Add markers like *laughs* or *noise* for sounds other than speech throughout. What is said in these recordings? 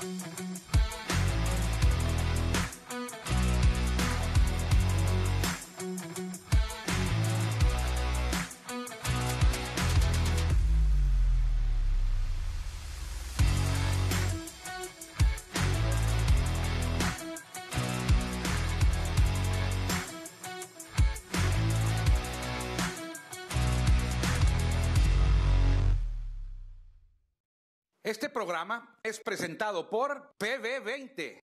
Thank you. Este programa es presentado por PB20.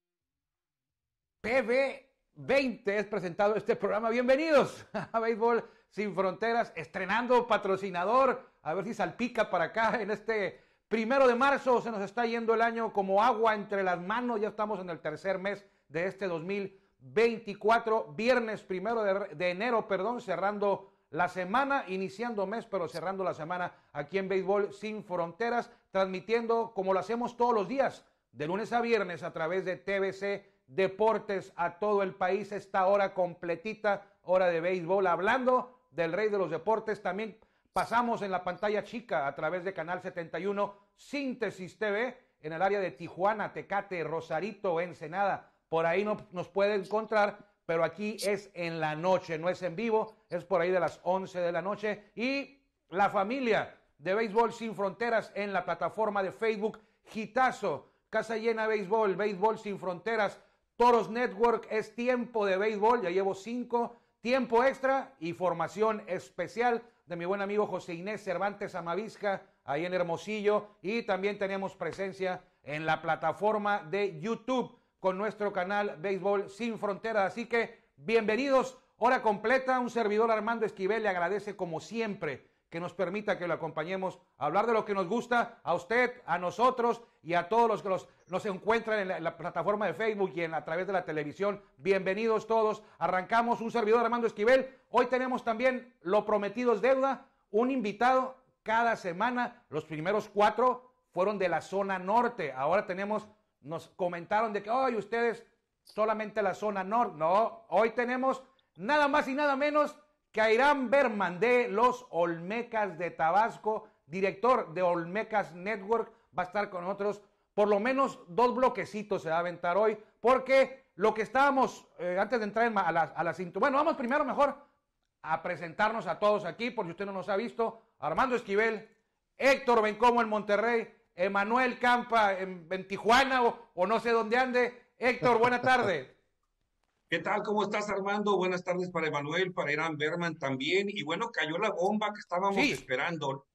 PB20 es presentado este programa. Bienvenidos *laughs* a Béisbol Sin Fronteras, estrenando patrocinador. A ver si salpica para acá en este primero de marzo. Se nos está yendo el año como agua entre las manos. Ya estamos en el tercer mes de este 2024. Viernes primero de, de enero, perdón, cerrando la semana, iniciando mes, pero cerrando la semana aquí en Béisbol Sin Fronteras, transmitiendo como lo hacemos todos los días, de lunes a viernes a través de TBC Deportes a todo el país, esta hora completita, hora de béisbol, hablando del rey de los deportes, también pasamos en la pantalla chica a través de Canal 71, Síntesis TV, en el área de Tijuana, Tecate, Rosarito, Ensenada, por ahí no, nos puede encontrar pero aquí es en la noche, no es en vivo, es por ahí de las 11 de la noche. Y la familia de Béisbol Sin Fronteras en la plataforma de Facebook, Gitazo, Casa Llena Béisbol, Béisbol Sin Fronteras, Toros Network, es tiempo de béisbol, ya llevo cinco, tiempo extra y formación especial de mi buen amigo José Inés Cervantes Amavisca, ahí en Hermosillo, y también tenemos presencia en la plataforma de YouTube nuestro canal Béisbol Sin Fronteras. Así que bienvenidos, hora completa. Un servidor Armando Esquivel le agradece como siempre que nos permita que lo acompañemos a hablar de lo que nos gusta a usted, a nosotros y a todos los que nos encuentran en la, plataforma de Facebook y en, a través de la televisión. Bienvenidos todos. Arrancamos un servidor Armando Esquivel. Hoy tenemos también Lo Prometido es Deuda, un invitado cada semana. Los primeros cuatro fueron de la zona norte. Ahora tenemos nos comentaron de que, hoy ustedes solamente la zona norte. No, hoy tenemos nada más y nada menos que a Irán los Olmecas de Tabasco, director de Olmecas Network, va a estar con nosotros. Por lo menos dos bloquecitos se va a aventar hoy, porque lo que estábamos, eh, antes de entrar a la, a cintura, bueno, vamos primero mejor a presentarnos a todos aquí, porque usted no nos ha visto, Armando Esquivel, Héctor Bencomo en Monterrey, Emanuel Campa en, Tijuana o, no sé dónde ande. Héctor, buena tarde. *laughs* ¿Qué tal? ¿Cómo estás, Armando? Buenas tardes para Emanuel, para Eran Berman también. Y bueno, cayó la bomba que estábamos esperando.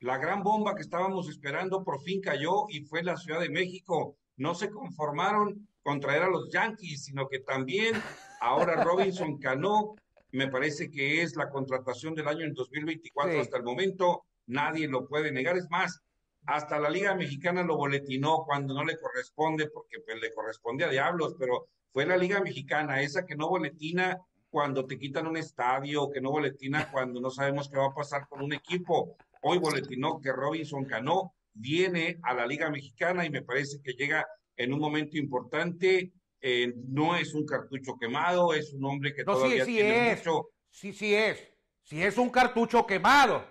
La gran bomba que estábamos esperando por fin cayó y fue la Ciudad de México. No se conformaron con traer a los Yankees, sino que también ahora *laughs* Robinson Cano, me parece que es la contratación del año en 2024 hasta el momento. Nadie lo puede negar. Es más, hasta la Liga Mexicana lo boletinó cuando no le corresponde, porque pues le corresponde a diablos, pero fue la Liga Mexicana, esa que no boletina cuando te quitan un estadio, que no boletina cuando no sabemos qué va a pasar con un equipo. Hoy boletinó que Robinson Cano viene a la Liga Mexicana y me parece que llega en un momento importante. Eh, no es un cartucho quemado, es un hombre que todavía sí, sí tiene es. mucho. Sí, sí es. Sí es un cartucho quemado.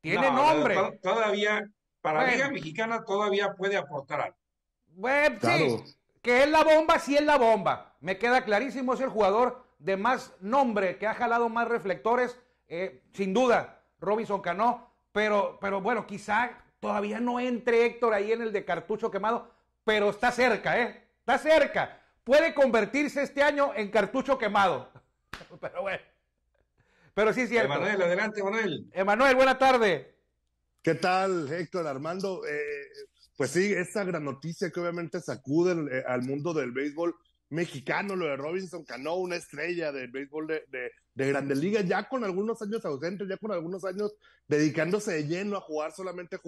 Tiene nombre. Todavía, para la Liga Mexicana todavía puede aportar algo. sí, que es la bomba, sí es la bomba. Me queda clarísimo, es el jugador de más nombre, que ha jalado más reflectores, eh, sin duda, Robinson Cano. Pero, pero bueno, quizá todavía no entre Héctor ahí en el de cartucho quemado, pero está cerca, ¿eh? Está cerca. Puede convertirse este año en cartucho quemado. *laughs* Pero bueno. Pero sí es cierto. Emanuel, adelante, Emanuel. Emanuel, buena tarde. ¿Qué tal, Héctor Armando? Eh, pues sí, esa gran noticia que obviamente sacude eh, al mundo del béisbol mexicano, lo de Robinson Cano, una estrella del béisbol de, Grande Liga, Grandes Ligas, ya con algunos años ausentes, ya con algunos años dedicándose de lleno a jugar solamente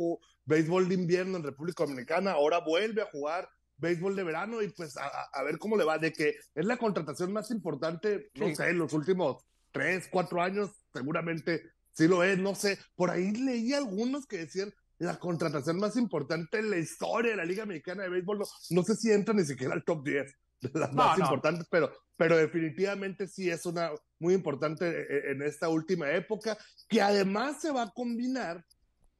béisbol de invierno en República Dominicana, ahora vuelve a jugar béisbol de verano y pues a, ver cómo le va, de que es la contratación más importante, no sé, en los últimos tres, cuatro años, seguramente sí lo es, no sé. Por ahí leí algunos que decían la contratación más importante en la historia de la Liga Mexicana de Béisbol. No, no sé si entra ni siquiera al top 10 de las más importante, importantes, pero, pero definitivamente sí es una muy importante eh, eh, en esta última época, que además se va a combinar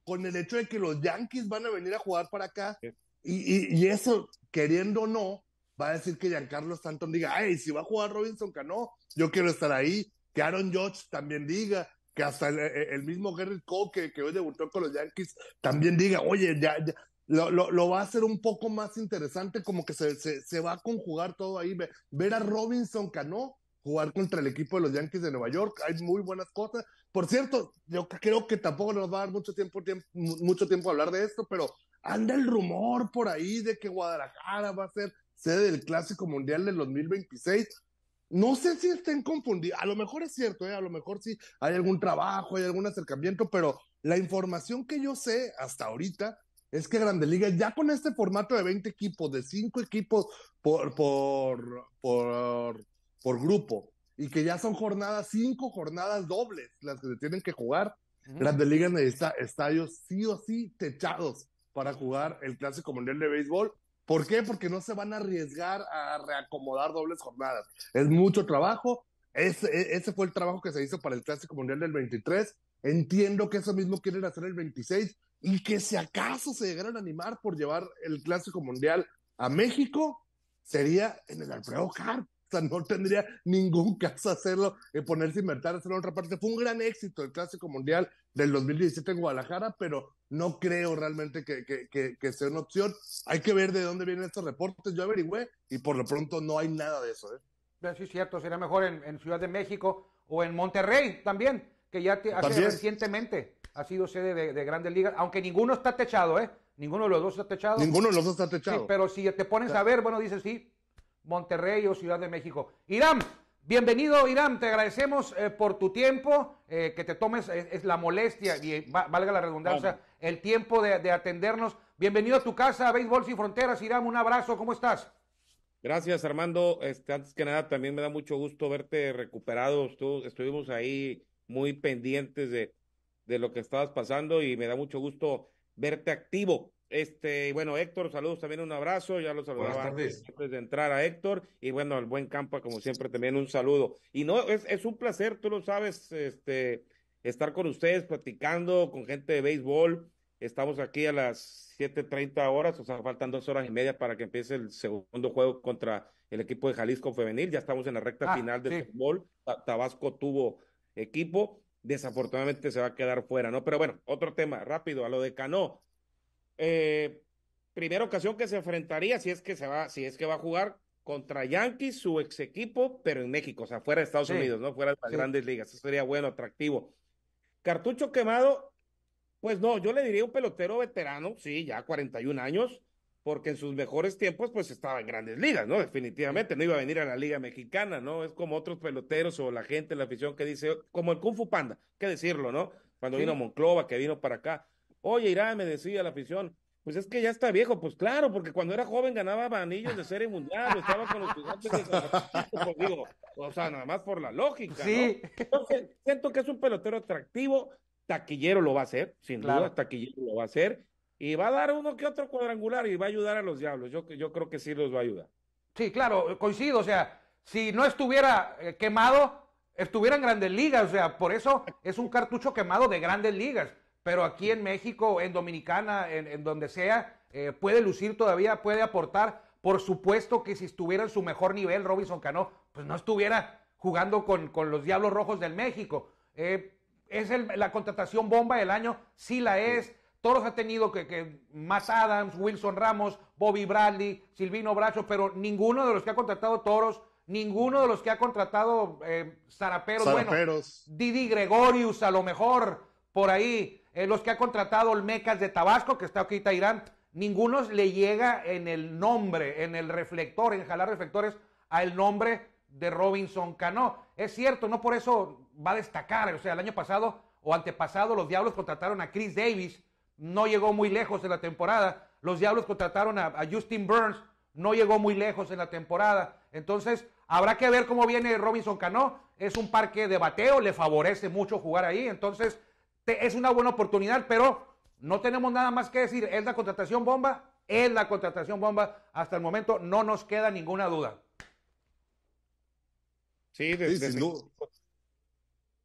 con el hecho de que los Yankees van a venir a jugar para acá. Y, y, y, eso, queriendo o no, va a decir que Giancarlo Stanton diga, ay, si va a jugar Robinson Cano, yo quiero estar ahí. Que Aaron Judge también diga, que hasta el, mismo Gary Cole, que, que, hoy debutó con los Yankees, también diga, oye, ya, lo, lo, lo, va a hacer un poco más interesante, como que se, se, se, va a conjugar todo ahí. Ver a Robinson Cano jugar contra el equipo de los Yankees de Nueva York, hay muy buenas cosas. Por cierto, yo creo que tampoco nos va a dar mucho tiempo, tiempo mucho tiempo hablar de esto, pero anda el rumor por ahí de que Guadalajara va a ser sede del Clásico Mundial del 2026 no sé si estén confundidos, a lo mejor es cierto, ¿eh? a lo mejor sí hay algún trabajo, hay algún acercamiento, pero la información que yo sé hasta ahorita es que Grande Liga ya con este formato de 20 equipos, de 5 equipos por, por, por, grupo, y que ya son jornadas, 5 jornadas dobles las que se tienen que jugar, Grande Liga necesita estadios sí o sí techados para jugar el Clásico Mundial de Béisbol ¿Por qué? Porque no se van a arriesgar a reacomodar dobles jornadas. Es mucho trabajo. E, ese, fue el trabajo que se hizo para el Clásico Mundial del 23. Entiendo que eso mismo quieren hacer el 26 y que si acaso se llegaran a animar por llevar el Clásico Mundial a México, sería en el Alfredo Carp no tendría ningún caso hacerlo, y eh, ponerse a inventar, hacerlo en otra parte. Fue un gran éxito el Clásico Mundial del 2017 en Guadalajara, pero no creo realmente que, sea una opción. Hay que ver de dónde vienen estos reportes. Yo averigüé y por lo pronto no hay nada de eso. ¿eh? Sí, es cierto, sería mejor en, Ciudad de México o en Monterrey también, que ya recientemente ha sido sede de, Grandes Ligas, aunque ninguno está techado, ¿eh? Ninguno de los dos está techado. Ninguno de los dos está techado. pero si te pones a ver, bueno, dices, sí, Monterrey o Ciudad de México. Irán, bienvenido Irán, te agradecemos eh, por tu tiempo, eh, que te tomes eh, es, la molestia y valga la redundancia, el tiempo de, atendernos. Bienvenido a tu casa, a Béisbol Sin Fronteras, Irán, un abrazo, ¿cómo estás? Gracias Armando, este, antes que nada también me da mucho gusto verte recuperado, estuvimos ahí muy pendientes de, de lo que estabas pasando y me da mucho gusto verte activo este, bueno, Héctor, saludos también, un abrazo. Ya lo saludaba antes, de entrar a Héctor. Y bueno, al buen Campa, como siempre, también un saludo. Y no, es, un placer, tú lo sabes, este, estar con ustedes, platicando con gente de béisbol. Estamos aquí a las 7:30 horas, o sea, faltan dos horas y media para que empiece el segundo juego contra el equipo de Jalisco Femenil. Ya estamos en la recta ah, final del fútbol. Tabasco tuvo equipo, desafortunadamente se va a quedar fuera, ¿no? Pero bueno, otro tema, rápido, a lo de Cano eh, primera ocasión que se enfrentaría, si es que se va, si es que va a jugar contra Yankees, su ex equipo, pero en México, o sea, fuera de Estados Unidos, no fuera de las grandes ligas. Eso sería bueno, atractivo. Cartucho quemado, pues no, yo le diría un pelotero veterano, sí, ya 41 años, porque en sus mejores tiempos, pues estaba en grandes ligas, ¿no? Definitivamente, no iba a venir a la Liga Mexicana, ¿no? Es como otros peloteros o la gente, la afición que dice, como el Kung Fu Panda, qué decirlo, ¿no? Cuando vino Monclova, que vino para acá. Oye, Irán, me decía la afición, pues es que ya está viejo, pues claro, porque cuando era joven ganaba anillos de serie mundial, estaba con los gigantes de pues digo, o sea, nada más por la lógica, sí. ¿no? Entonces, siento que es un pelotero atractivo, taquillero lo va a hacer, sin duda, taquillero lo va a hacer, y va a dar uno que otro cuadrangular y va a ayudar a los diablos, yo, yo creo que sí los va a ayudar. Sí, claro, coincido, o sea, si no estuviera eh, quemado, estuviera en grandes ligas, o sea, por eso es un cartucho quemado de grandes ligas pero aquí en México, en Dominicana, en, donde sea, eh, puede lucir todavía, puede aportar. Por supuesto que si estuviera en su mejor nivel, Robinson Cano, pues no estuviera jugando con, con los Diablos Rojos del México. Eh, es la contratación bomba del año, sí la es. Toros ha tenido que, que más Adams, Wilson Ramos, Bobby Bradley, Silvino Bracho, pero ninguno de los que ha contratado Toros ninguno de los que ha contratado eh, bueno, Didi Gregorius a lo mejor por ahí, eh, los que ha contratado Olmecas de Tabasco, que está aquí Tairán, ninguno le llega en el nombre, en el reflector, en jalar reflectores, al nombre de Robinson Cano. Es cierto, no por eso va a destacar. O sea, el año pasado o antepasado los Diablos contrataron a Chris Davis, no llegó muy lejos en la temporada. Los Diablos contrataron a, a Justin Burns, no llegó muy lejos en la temporada. Entonces, habrá que ver cómo viene Robinson Cano. Es un parque de bateo, le favorece mucho jugar ahí. Entonces, es una buena oportunidad, pero no tenemos nada más que decir. Es la contratación bomba, es la contratación bomba. Hasta el momento no nos queda ninguna duda. Sí, sin duda.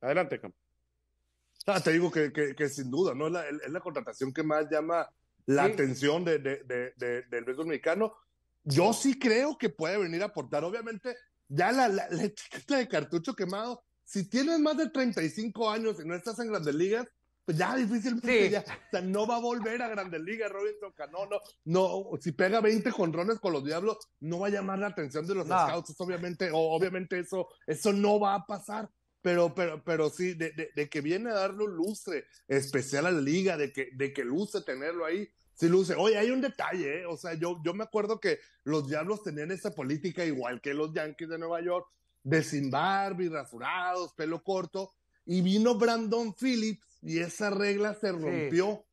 Adelante, Campo. Ah, te digo que, sin duda, ¿no? Es la, contratación que más llama la atención del béisbol mexicano. Yo sí creo que puede venir a aportar. Obviamente, ya la, la, la, etiqueta de cartucho quemado si tienes más de 35 años y no estás en grandes ligas, pues ya difícilmente ya, o sea, no va a volver a Grandes Ligas Robinson Cano, no, no, si pega 20 jonrones con los Diablos, no va a llamar la atención de los scouts, obviamente, o, obviamente eso, eso no va a pasar, pero, pero, pero sí, de, que viene a darle un lustre especial a la liga, de que, de que luce tenerlo ahí, sí luce. Oye, hay un detalle, ¿eh? o sea, yo, yo me acuerdo que los Diablos tenían esa política igual que los Yankees de Nueva York, de sin Barbie, rasurados, pelo corto, y vino Brandon Phillips y esa regla se rompió.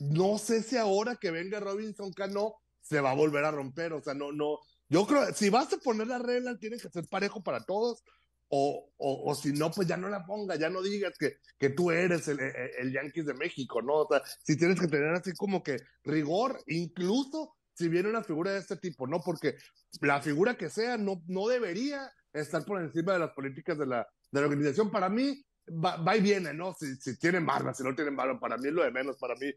No sé si ahora que venga Robinson Cano se va a volver a romper, o sea, no, no, yo creo, si vas a poner la regla, tiene que ser parejo para todos, o, o, si no, pues ya no la ponga, ya no digas que, que tú eres el, el, e, el, Yankees de México, ¿no? O sea, si tienes que tener así como que rigor, incluso si viene una figura de este tipo, ¿no? Porque la figura que sea no, no debería estar por encima de las políticas de la, de la organización. Para mí, va, y viene, ¿no? Si, si tienen barba, si no tienen barba, para mí es lo de menos, para mí.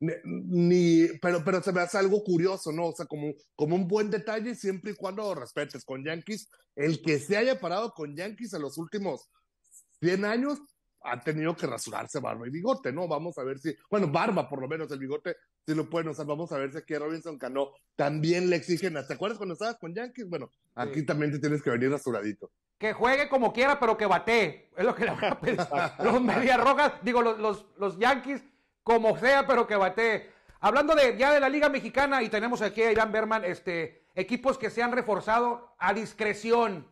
Ni, pero, pero se me hace algo curioso, ¿no? O sea, como, como un buen detalle siempre y cuando respetes con Yankees. El que se haya parado con Yankees en los últimos 100 años, ha tenido que rasurarse barba y bigote, ¿no? Vamos a ver si, bueno, barba por lo menos, el bigote si lo pueden usar, vamos a ver si aquí Robinson Cano también le exigen, ¿te acuerdas cuando estabas con Yankees? Bueno, aquí también te tienes que venir rasuradito. Que juegue como quiera, pero que bate es lo que le voy a pedir. *laughs* los media rojas, digo, los, los, Yankees, como sea, pero que bate Hablando de, ya de la Liga Mexicana, y tenemos aquí a Iván Berman, este, equipos que se han reforzado a discreción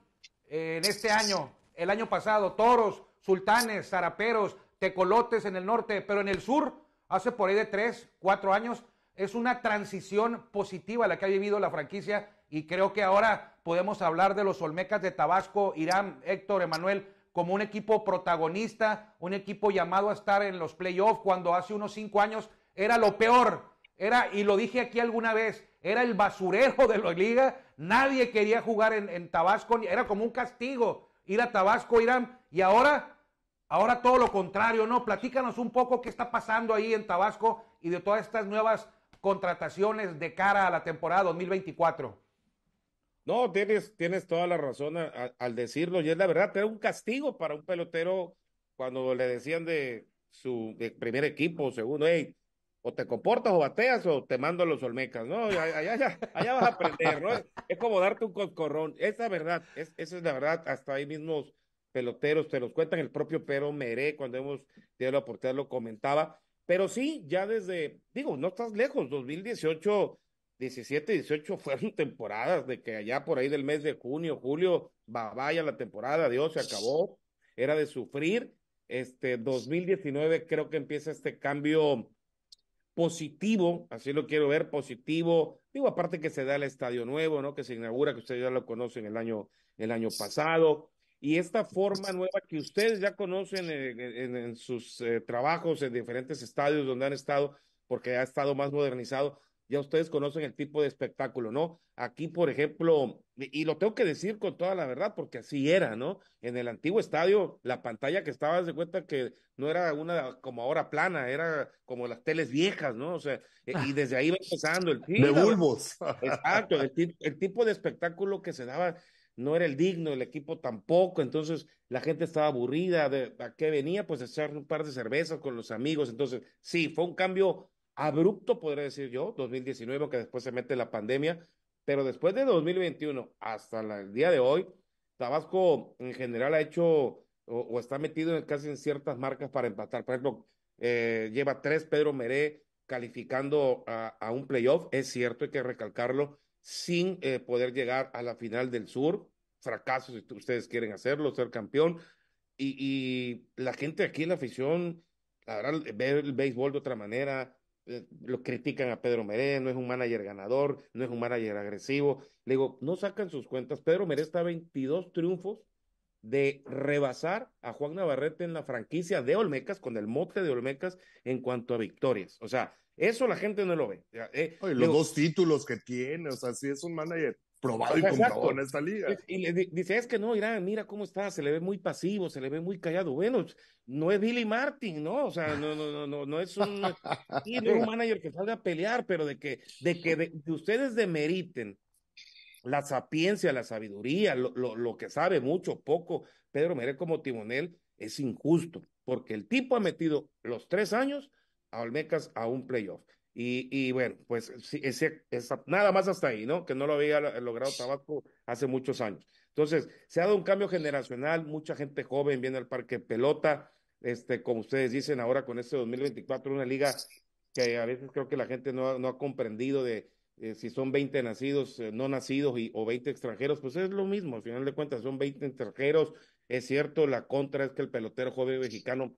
eh, en este año, el año pasado, Toros, sultanes, zaraperos, tecolotes en el norte, pero en el sur, hace por ahí de tres, cuatro años, es una transición positiva la que ha vivido la franquicia y creo que ahora podemos hablar de los Olmecas de Tabasco, Irán, Héctor, Emanuel, como un equipo protagonista, un equipo llamado a estar en los playoffs cuando hace unos cinco años era lo peor. Era, y lo dije aquí alguna vez, era el basurero de la liga, nadie quería jugar en, en Tabasco, era como un castigo ir a Tabasco, Irán, y ahora Ahora todo lo contrario, ¿no? Platícanos un poco qué está pasando ahí en Tabasco y de todas estas nuevas contrataciones de cara a la temporada 2024. No, tienes, tienes toda la razón al decirlo, y es la verdad, era un castigo para un pelotero cuando le decían de su primer equipo, segundo, hey, o te comportas o bateas o te mando a los Olmecas, ¿no? Allá, allá, allá vas a aprender, ¿no? Es, como darte un Esa es la verdad, es, esa es la verdad, hasta ahí mismos peloteros, te los cuentan, el propio Pero Meré, cuando hemos tenido la oportunidad, lo comentaba. Pero sí, ya desde, digo, no estás lejos, 2018, 17, 18 fueron temporadas de que allá por ahí del mes de junio, julio, va, vaya la temporada, Dios, se acabó, era de sufrir. Este 2019 creo que empieza este cambio positivo, así lo quiero ver, positivo. Digo, aparte que se da el estadio nuevo, ¿no? Que se inaugura, que ustedes ya lo conocen el año, el año pasado y esta forma nueva que ustedes ya conocen en, sus eh, trabajos en diferentes estadios donde han estado, porque ha estado más modernizado, ya ustedes conocen el tipo de espectáculo, ¿no? Aquí, por ejemplo, y lo tengo que decir con toda la verdad, porque así era, ¿no? En el antiguo estadio, la pantalla que estaba, de cuenta que no era una como ahora plana, era como las teles viejas, ¿no? O sea, e, y desde ahí va empezando el... *laughs* De bulbos. Exacto, el, el tipo de espectáculo que se daba no era el digno, el equipo tampoco, entonces la gente estaba aburrida, de, ¿a qué venía? Pues a echar un par de cervezas con los amigos, entonces sí, fue un cambio abrupto, podría decir yo, 2019, que después se mete la pandemia, pero después de 2021 hasta el día de hoy, Tabasco en general ha hecho o, está metido en, casi en ciertas marcas para empatar, por ejemplo, eh, lleva tres Pedro Meré calificando a un playoff, es cierto, hay que recalcarlo, sin eh, poder llegar a la final del sur. Fracaso si ustedes quieren hacerlo, ser campeón. Y, la gente aquí, en la afición, la el béisbol de otra manera. Eh, lo critican a Pedro Meré, no es un manager ganador, no es un manager agresivo. Le digo, no sacan sus cuentas. Pedro Meré está a 22 triunfos de rebasar a Juan Navarrete en la franquicia de Olmecas con el mote de Olmecas en cuanto a victorias. O sea, eso la gente no lo ve. Eh, los dos títulos que tiene, o sea, si es un manager probado y comprobado en esta liga. Y, le dice, es que no, Irán, mira cómo está, se le ve muy pasivo, se le ve muy callado. Bueno, no es Billy Martin, ¿no? O sea, no, no, no, no, no es un, *laughs* sí, no un manager que salga a pelear, pero de que, de que ustedes demeriten la sapiencia, la sabiduría, lo, lo, lo que sabe mucho, poco, Pedro mere como timonel, es injusto, porque el tipo ha metido los tres años a Olmecas a un playoff. Y, y bueno, pues sí, ese, nada más hasta ahí, ¿no? Que no lo había logrado Tabasco hace muchos años. Entonces, se ha dado un cambio generacional, mucha gente joven viene al parque pelota, este, como ustedes dicen ahora con este 2024, una liga que a veces creo que la gente no, ha, no ha comprendido de eh, si son 20 nacidos, eh, no nacidos y, o 20 extranjeros, pues es lo mismo, al final de cuentas son 20 extranjeros, es cierto, la contra es que el pelotero joven mexicano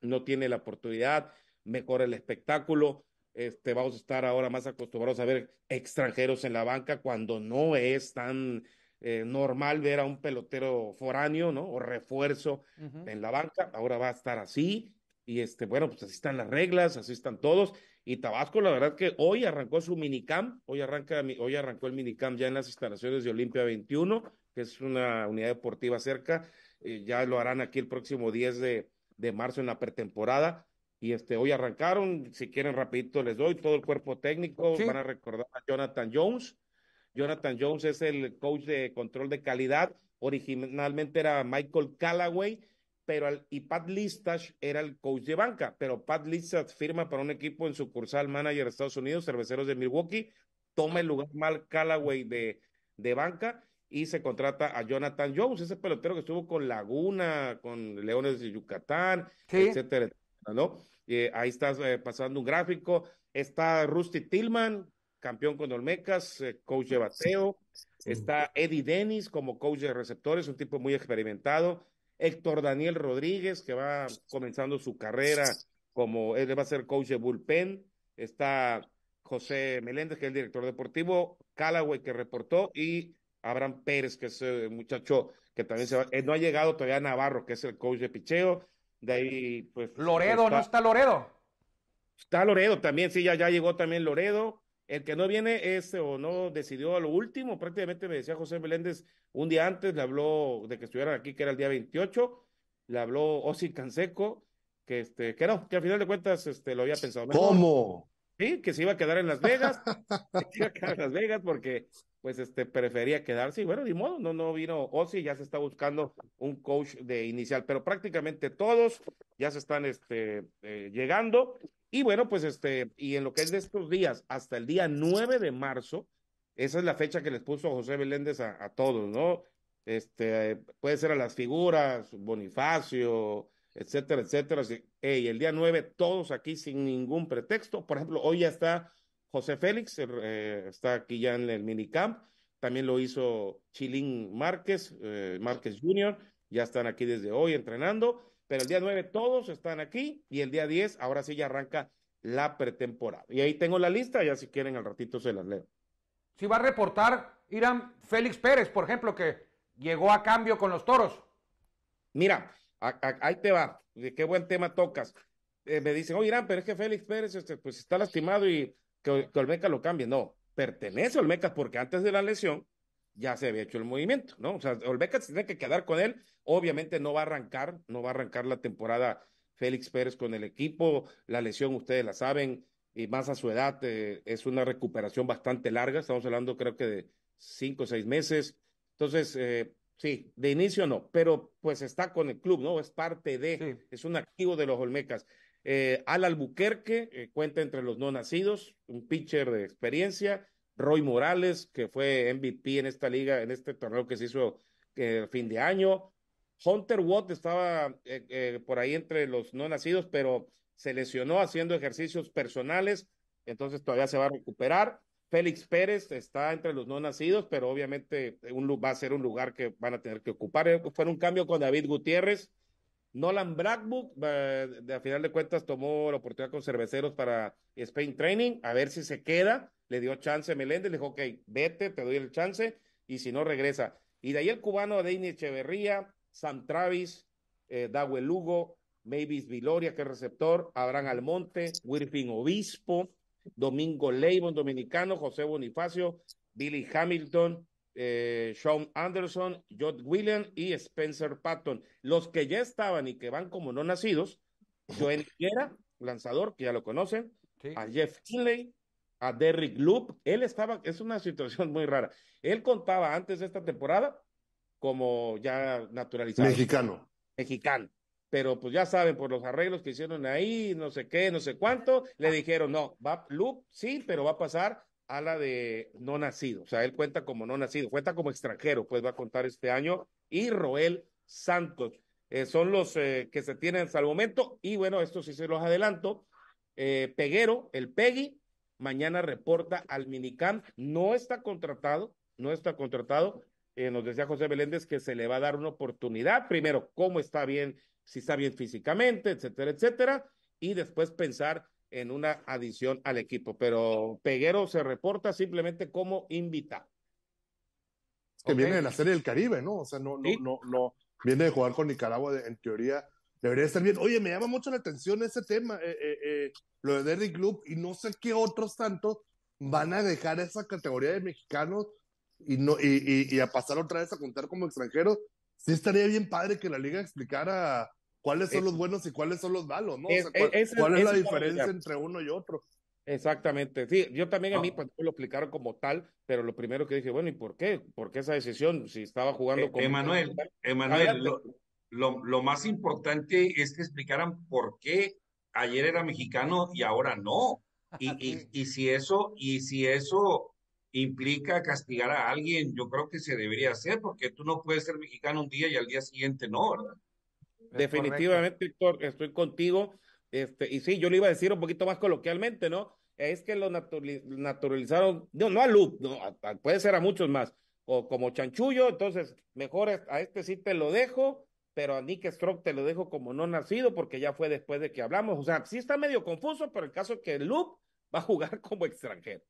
no tiene la oportunidad, mejor el espectáculo. Este, vamos a estar ahora más acostumbrados a ver extranjeros en la banca cuando no es tan eh, normal ver a un pelotero foráneo, ¿no? O refuerzo en la banca. Ahora va a estar así. Y este, bueno, pues así están las reglas, así están todos. Y Tabasco, la verdad que hoy arrancó su minicam, hoy, arranca, hoy arrancó el minicam ya en las instalaciones de Olimpia 21, que es una unidad deportiva cerca. Eh, ya lo harán aquí el próximo 10 de, de marzo en la pretemporada. Y este, hoy arrancaron, si quieren rapidito les doy todo el cuerpo técnico, van a recordar a Jonathan Jones. Jonathan Jones es el coach de control de calidad, originalmente era Michael Callaway, pero al, y Pat Listach era el coach de banca, pero Pat Listach firma para un equipo en sucursal manager de Estados Unidos, Cerveceros de Milwaukee, toma el lugar mal Callaway de, de banca y se contrata a Jonathan Jones, ese pelotero que estuvo con Laguna, con Leones de Yucatán, etcétera, ahí estás eh, pasando un gráfico. Está Rusty Tillman, campeón con Olmecas, eh, coach de bateo. Está Eddie Dennis como coach de receptores, un tipo muy experimentado. Héctor Daniel Rodríguez, que va comenzando su carrera como él va a ser coach de bullpen. Está José Meléndez, que es el director deportivo. Callaway, que reportó. Y Abraham Pérez, que es el muchacho que también se eh, no ha llegado todavía Navarro, que es el coach de picheo. De ahí, pues. Loredo, pues, ¿no está Loredo? Está Loredo también, sí, ya, ya llegó también Loredo. El que no viene es o no decidió a lo último, prácticamente me decía José Meléndez un día antes, le habló de que estuvieran aquí, que era el día 28, le habló Osi Canseco, que este, que no, que al final de cuentas este, lo había pensado. ¿Cómo? Sí, que se iba a quedar en Las Vegas, que se iba a quedar en Las Vegas porque pues este prefería quedarse y bueno, ni modo, no, no vino Ozzy, ya se está buscando un coach de inicial, pero prácticamente todos ya se están este, eh, llegando y bueno, pues este, y en lo que es de estos días, hasta el día 9 de marzo, esa es la fecha que les puso José Beléndez a, todos, ¿no? Este, puede ser a las figuras, Bonifacio, etcétera, etcétera. Y el día 9 todos aquí sin ningún pretexto, por ejemplo, hoy ya está José Félix, eh, está aquí ya en el minicamp. También lo hizo Chilín Márquez, eh, Márquez Jr. Ya están aquí desde hoy entrenando. Pero el día 9 todos están aquí y el día 10 ahora sí ya arranca la pretemporada. Y ahí tengo la lista, ya si quieren al ratito se las leo. Si va a reportar Irán Félix Pérez, por ejemplo, que llegó a cambio con los toros. Mira, ahí te va, qué buen tema tocas. Eh, me dicen, oye, Irán, pero es que Félix Pérez este, pues está lastimado y que, Olmeca lo cambie, no, pertenece a Olmeca porque antes de la lesión ya se había hecho el movimiento, ¿no? O sea, Olmeca tiene que quedar con él, obviamente no va a arrancar, no va a arrancar la temporada Félix Pérez con el equipo, la lesión ustedes la saben, y más a su edad eh, es una recuperación bastante larga, estamos hablando creo que de cinco o seis meses, entonces, eh, sí, de inicio no, pero pues está con el club, ¿no? Es parte de, es un activo de los Olmecas. Eh, Al Albuquerque eh, cuenta entre los no nacidos, un pitcher de experiencia. Roy Morales, que fue MVP en esta liga, en este torneo que se hizo el eh, fin de año. Hunter Watt estaba por ahí entre los no nacidos, pero se lesionó haciendo ejercicios personales, entonces todavía se va a recuperar. Félix Pérez está entre los no nacidos, pero obviamente va a ser un lugar que van a tener que ocupar. Fue un cambio con David Gutiérrez, Nolan Blackbook, a final de cuentas, tomó la oportunidad con cerveceros para Spain Training, a ver si se queda. Le dio chance a Meléndez, le dijo, ok, vete, te doy el chance, y si no, regresa. Y de ahí el cubano, Danny Echeverría, Sam Travis, eh, Dawel Lugo, Mavis Viloria, que es receptor, Abraham Almonte, Wirfin Obispo, Domingo Leibon, dominicano, José Bonifacio, Billy Hamilton, eh, Sean Anderson, Jod Williams y Spencer Patton. Los que ya estaban y que van como no nacidos, Joel *laughs* Higuera, lanzador, que ya lo conocen, a Jeff Kinley, a Derrick Loop. Él estaba, es una situación *laughs* muy rara. Él contaba antes de esta temporada como ya naturalizado. Mexicano. Mexicano. Pero pues ya saben, por los arreglos que hicieron ahí, no sé qué, no sé cuánto, le dijeron, no, va Loop, sí, pero va a pasar a la de no nacido. O sea, él cuenta como no nacido, cuenta como extranjero, pues va a contar este año. Y Roel Santos. Eh, son los eh, que se tienen hasta el momento. Y bueno, esto sí se los adelanto. Eh, Peguero, el Peggy, mañana reporta al Minicam, No está contratado, no está contratado. nos decía José Beléndez que se le va a dar una oportunidad. Primero, cómo está bien, si está bien físicamente, etcétera, etcétera. Y después pensar en una adición al equipo. Pero Peguero se reporta simplemente como invitado. Es que viene de la Serie del Caribe, ¿no? O sea, no, no, no, no, viene de jugar con Nicaragua, en teoría debería estar bien. Oye, me llama mucho la atención ese tema, eh, eh, eh lo de Derrick Club, y no sé qué otros tantos van a dejar esa categoría de mexicanos y, no, y, y, y a pasar otra vez a contar como extranjeros. Sí estaría bien padre que la liga explicara cuáles son eh, los buenos y cuáles son los malos, ¿no? ¿cuál, es, la diferencia entre uno y otro? Exactamente, sí, yo también a mí ah. pues, lo explicaron como tal, pero lo primero que dije, bueno, ¿y por qué? ¿Por qué esa decisión? Si estaba jugando eh, con... Emanuel, Emanuel, lo, más importante es que explicaran por qué ayer era mexicano y ahora no. *laughs* Y, si eso, y si eso implica castigar a alguien, yo creo que se debería hacer, porque tú no puedes ser mexicano un día y al día siguiente no, ¿verdad? Definitivamente, Héctor, estoy contigo. Este, y sí, yo le iba a decir un poquito más coloquialmente, ¿no? Es que lo naturalizaron, no, no a Luke, no, puede ser a muchos más, o como chanchullo, entonces mejor a, este sí te lo dejo, pero a Nick Stroke te lo dejo como no nacido porque ya fue después de que hablamos. O sea, sí está medio confuso, pero el caso es que Luke *laughs* va a jugar como extranjero.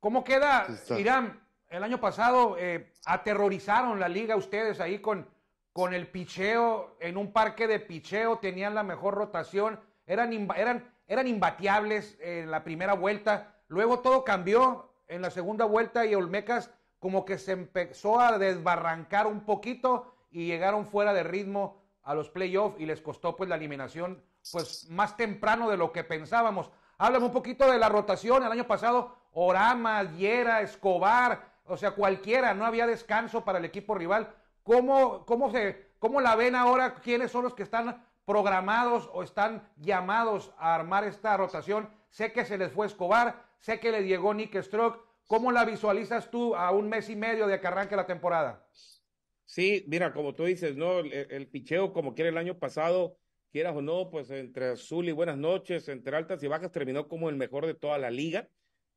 ¿Cómo queda, Irán? El año pasado eh, aterrorizaron la liga ustedes ahí con con el picheo, en un parque de picheo, tenían la mejor rotación, eran, eran, en la primera vuelta. Luego todo cambió en la segunda vuelta y Olmecas como que se empezó a desbarrancar un poquito y llegaron fuera de ritmo a los playoffs y les costó pues la eliminación pues más temprano de lo que pensábamos. Háblame un poquito de la rotación el año pasado, Orama, Diera, Escobar, o sea, cualquiera, no había descanso para el equipo rival ¿Cómo, cómo, se, ¿Cómo la ven ahora? ¿Quiénes son los que están programados o están llamados a armar esta rotación? Sé que se les fue Escobar, sé que le llegó Nick Stroke. ¿Cómo la visualizas tú a un mes y medio de que arranque la temporada? Sí, mira, como tú dices, ¿no? El, picheo, como quiere el año pasado, quieras o no, pues entre azul y buenas noches, entre altas y bajas, terminó como el mejor de toda la liga.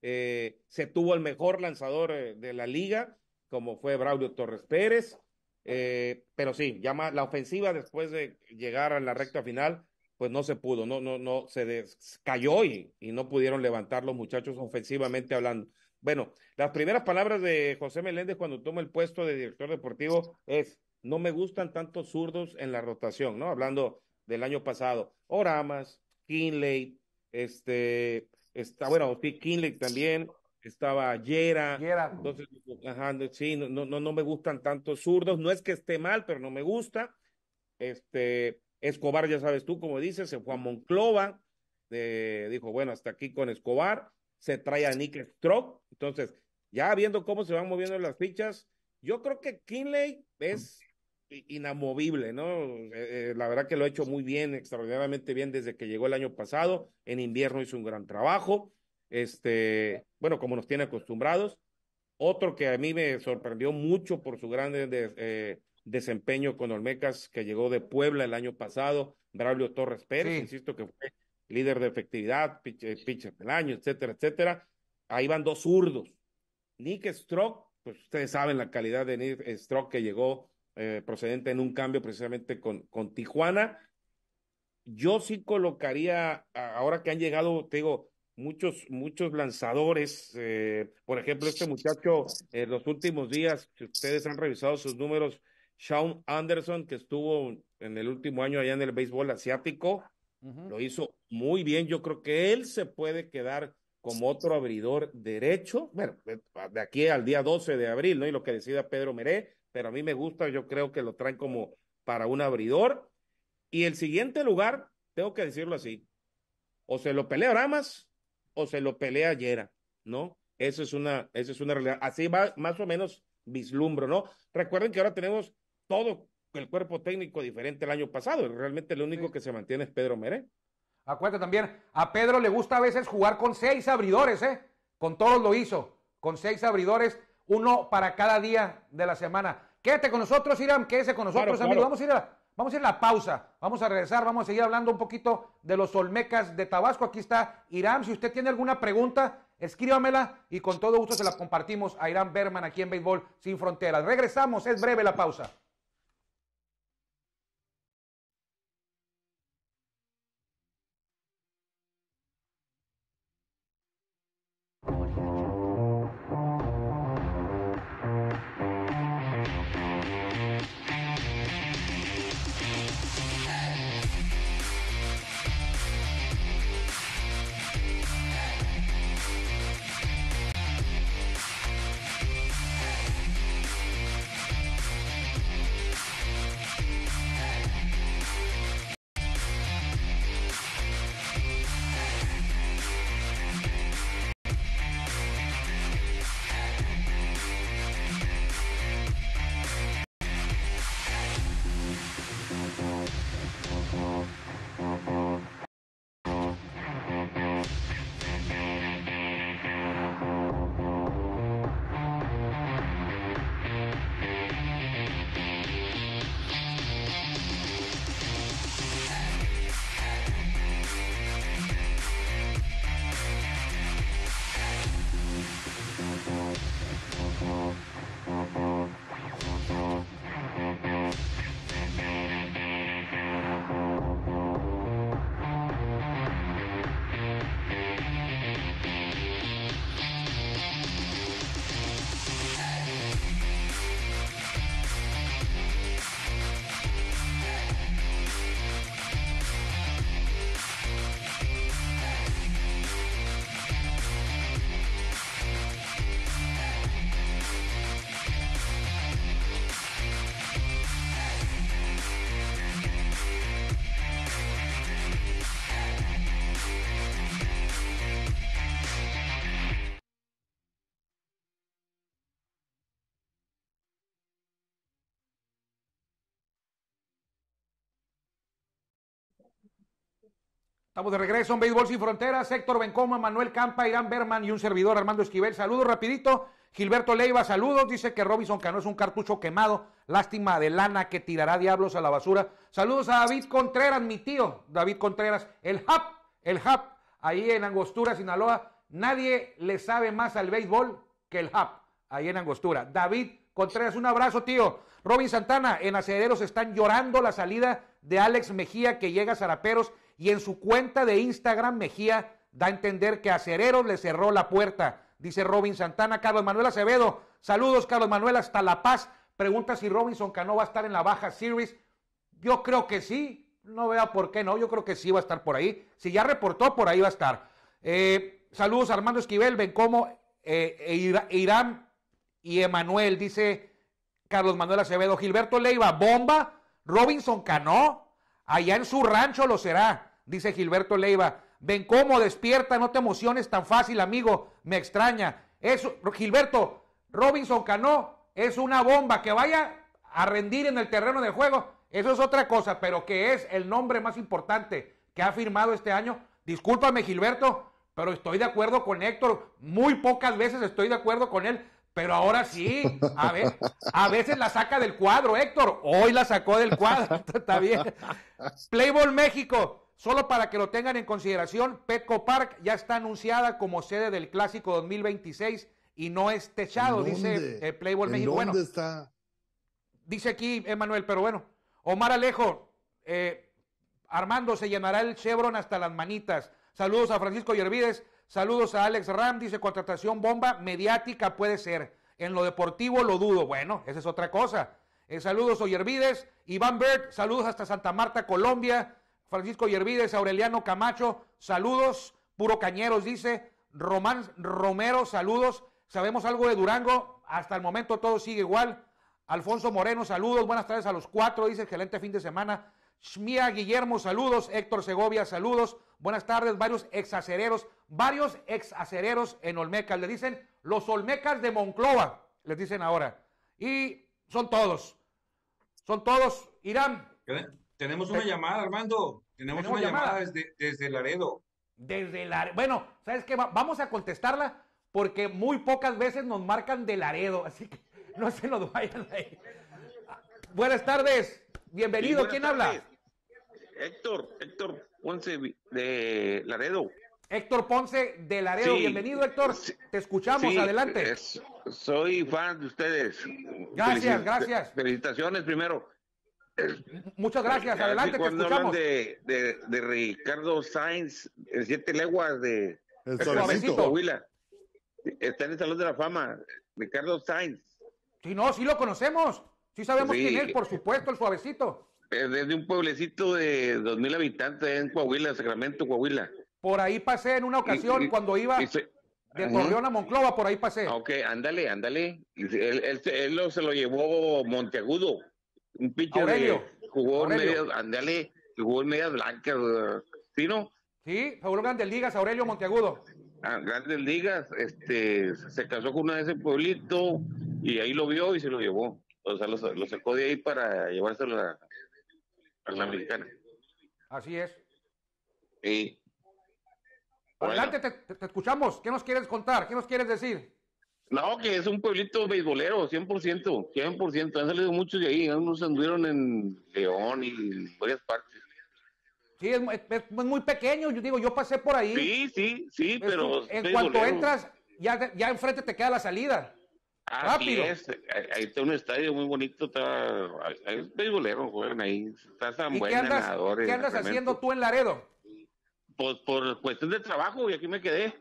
Eh, se tuvo el mejor lanzador eh, de la liga, como fue Braulio Torres Pérez. Eh, pero sí, llama la ofensiva después de llegar a la recta final, pues no se pudo, no, no, no, se descayó y, no pudieron levantar los muchachos ofensivamente hablando. Bueno, las primeras palabras de José Meléndez cuando toma el puesto de director deportivo es, no me gustan tantos zurdos en la rotación, ¿no? Hablando del año pasado, Oramas, Kinley, este, está, bueno, Kinley también, estaba Yera. Entonces, sí, no, no, no me gustan tantos zurdos. No es que esté mal, pero no me gusta. Este, Escobar, ya sabes tú, como dices, se fue a Monclova. Eh, dijo, bueno, hasta aquí con Escobar. Se trae a Nick Strock, Entonces, ya viendo cómo se van moviendo las fichas, yo creo que Kinley es inamovible, ¿no? Eh, eh, la verdad que lo ha hecho muy bien, extraordinariamente bien desde que llegó el año pasado. En invierno hizo un gran trabajo este, bueno, como nos tiene acostumbrados. Otro que a mí me sorprendió mucho por su grande eh, desempeño con Olmecas, que llegó de Puebla el año pasado, Braulio Torres Pérez, insisto que fue líder de efectividad, pitcher, del año, etcétera, etcétera. Ahí van dos zurdos. Nick Stroke, pues ustedes saben la calidad de Nick Stroke que llegó eh, procedente en un cambio precisamente con, con Tijuana. Yo sí colocaría, ahora que han llegado, te digo, muchos, muchos lanzadores. Eh, por ejemplo, este muchacho, en eh, los últimos días, si ustedes han revisado sus números, Sean Anderson, que estuvo en el último año allá en el béisbol asiático, lo hizo muy bien. Yo creo que él se puede quedar como otro abridor derecho, bueno, de aquí al día 12 de abril, ¿no? Y lo que decida Pedro Meré, pero a mí me gusta, yo creo que lo traen como para un abridor. Y el siguiente lugar, tengo que decirlo así, o se lo pelea Ramas o se lo pelea ayer, ¿no? Eso es una, eso es una realidad. Así va, más o menos vislumbro, ¿no? Recuerden que ahora tenemos todo el cuerpo técnico diferente el año pasado. Realmente lo único que se mantiene es Pedro Meré. Acuérdate también, a Pedro le gusta a veces jugar con seis abridores, ¿eh? Con todos lo hizo, con seis abridores, uno para cada día de la semana. Quédate con nosotros, Irán, quédese con nosotros, amigo. Vamos a ir a Vamos a ir a la pausa, vamos a regresar, vamos a seguir hablando un poquito de los Olmecas de Tabasco. Aquí está Irán, si usted tiene alguna pregunta, escríbamela y con todo gusto se la compartimos a Irán Berman aquí en Béisbol Sin Fronteras. Regresamos, es breve la pausa. Estamos de regreso en Béisbol Sin Fronteras. Héctor Bencoma, Manuel Campa, Irán Berman y un servidor, Armando Esquivel. Saludos rapidito. Gilberto Leiva, saludos. Dice que Robinson Cano es un cartucho quemado. Lástima de lana que tirará diablos a la basura. Saludos a David Contreras, mi tío. David Contreras, el HAP el HAP, ahí en Angostura, Sinaloa. Nadie le sabe más al béisbol que el HAP, ahí en Angostura. David Contreras, un abrazo, tío. Robin Santana, en Acereros están llorando la salida de Alex Mejía que llega a Zaraperos y en su cuenta de Instagram Mejía da a entender que Acereros le cerró la puerta, dice Robin Santana. Carlos Manuel Acevedo, saludos Carlos Manuel hasta La Paz. Pregunta si Robinson Cano va a estar en la baja series. Yo creo que sí, no veo por qué no, yo creo que sí va a estar por ahí. Si ya reportó, por ahí va a estar. Eh, saludos Armando Esquivel, ven cómo eh, e Irán y Emanuel, dice Carlos Manuel Acevedo, Gilberto Leiva, bomba, Robinson Cano, allá en su rancho lo será, dice Gilberto Leiva. Ven cómo despierta, no te emociones tan fácil, amigo, me extraña. Eso, Gilberto, Robinson Cano es una bomba que vaya a rendir en el terreno de juego, eso es otra cosa, pero que es el nombre más importante que ha firmado este año. Discúlpame, Gilberto, pero estoy de acuerdo con Héctor, muy pocas veces estoy de acuerdo con él, pero ahora sí, a, ver, a veces la saca del cuadro, Héctor. Hoy la sacó del cuadro, *laughs* está bien. Playboy México, solo para que lo tengan en consideración, Petco Park ya está anunciada como sede del Clásico 2026 y no es techado, dice eh, Playboy México. está? Dice aquí Emanuel, pero bueno. Omar Alejo, eh, Armando, se llenará el Chevron hasta las manitas. Saludos a Francisco Yervides. Saludos a Alex Ram, dice contratación bomba mediática puede ser. En lo deportivo lo dudo. Bueno, esa es otra cosa. Eh, saludos a Yervides, Iván Bert, saludos hasta Santa Marta, Colombia. Francisco Yervides, Aureliano Camacho, saludos. Puro Cañeros dice, Román Romero, saludos. Sabemos algo de Durango, hasta el momento todo sigue igual. Alfonso Moreno, saludos, buenas tardes a los cuatro, dice excelente fin de semana. Shmia Guillermo, saludos. Héctor Segovia, saludos. Buenas tardes, varios exacereros, varios exacereros en Olmecas. Le dicen los Olmecas de Monclova, les dicen ahora. Y son todos. Son todos. Irán. Tenemos una llamada, Armando. Tenemos, una llamada, desde, desde, Laredo. Desde Laredo. Bueno, ¿sabes qué? Vamos a contestarla porque muy pocas veces nos marcan de Laredo, así que *laughs* no se nos vayan ahí. Buenas tardes. Bienvenido, ¿quién habla? Héctor, Héctor Ponce de Laredo. Héctor Ponce de Laredo, bienvenido Héctor, te escuchamos, adelante. soy fan de ustedes. Gracias, gracias. Felicitaciones primero. Muchas gracias, adelante, De, Ricardo Sainz, en Siete Leguas de el Coahuila. Está en el Salón de la Fama, Ricardo Sainz. Sí, no, sí lo conocemos. Sí sabemos quién es, por supuesto, el suavecito. Es eh, de un pueblecito de dos mil habitantes en Coahuila, Sacramento, Coahuila. Por ahí pasé en una ocasión cuando iba de Torreón a Monclova, por ahí pasé. Ah, ok, ándale, ándale. Él, él, lo, se lo llevó Monteagudo, un pinche Aurelio. jugó en medias, ándale, jugó en medias blancas, ¿sí no? Sí, jugó Ligas, Aurelio Monteagudo. grande ah, grandes Ligas, este, se casó con una de ese pueblito y ahí lo vio y se lo llevó o sea, lo, sacó de ahí para llevárselo a, la americana. Así es. Sí. Adelante, te, escuchamos. ¿Qué nos quieres contar? ¿Qué nos quieres decir? No, que es un pueblito beisbolero, 100%, 100%. Han salido muchos de ahí, Algunos anduvieron en León y varias partes. Sí, es, muy pequeño, yo digo, yo pasé por ahí. Sí, sí, sí, pero... En cuanto entras, ya, ya enfrente te queda la salida. Rápido. Ahí está un estadio muy bonito. Está, es beisbolero, ahí. Está tan ¿Y qué andas, haciendo tú en Laredo? Pues por cuestión de trabajo, y aquí me quedé.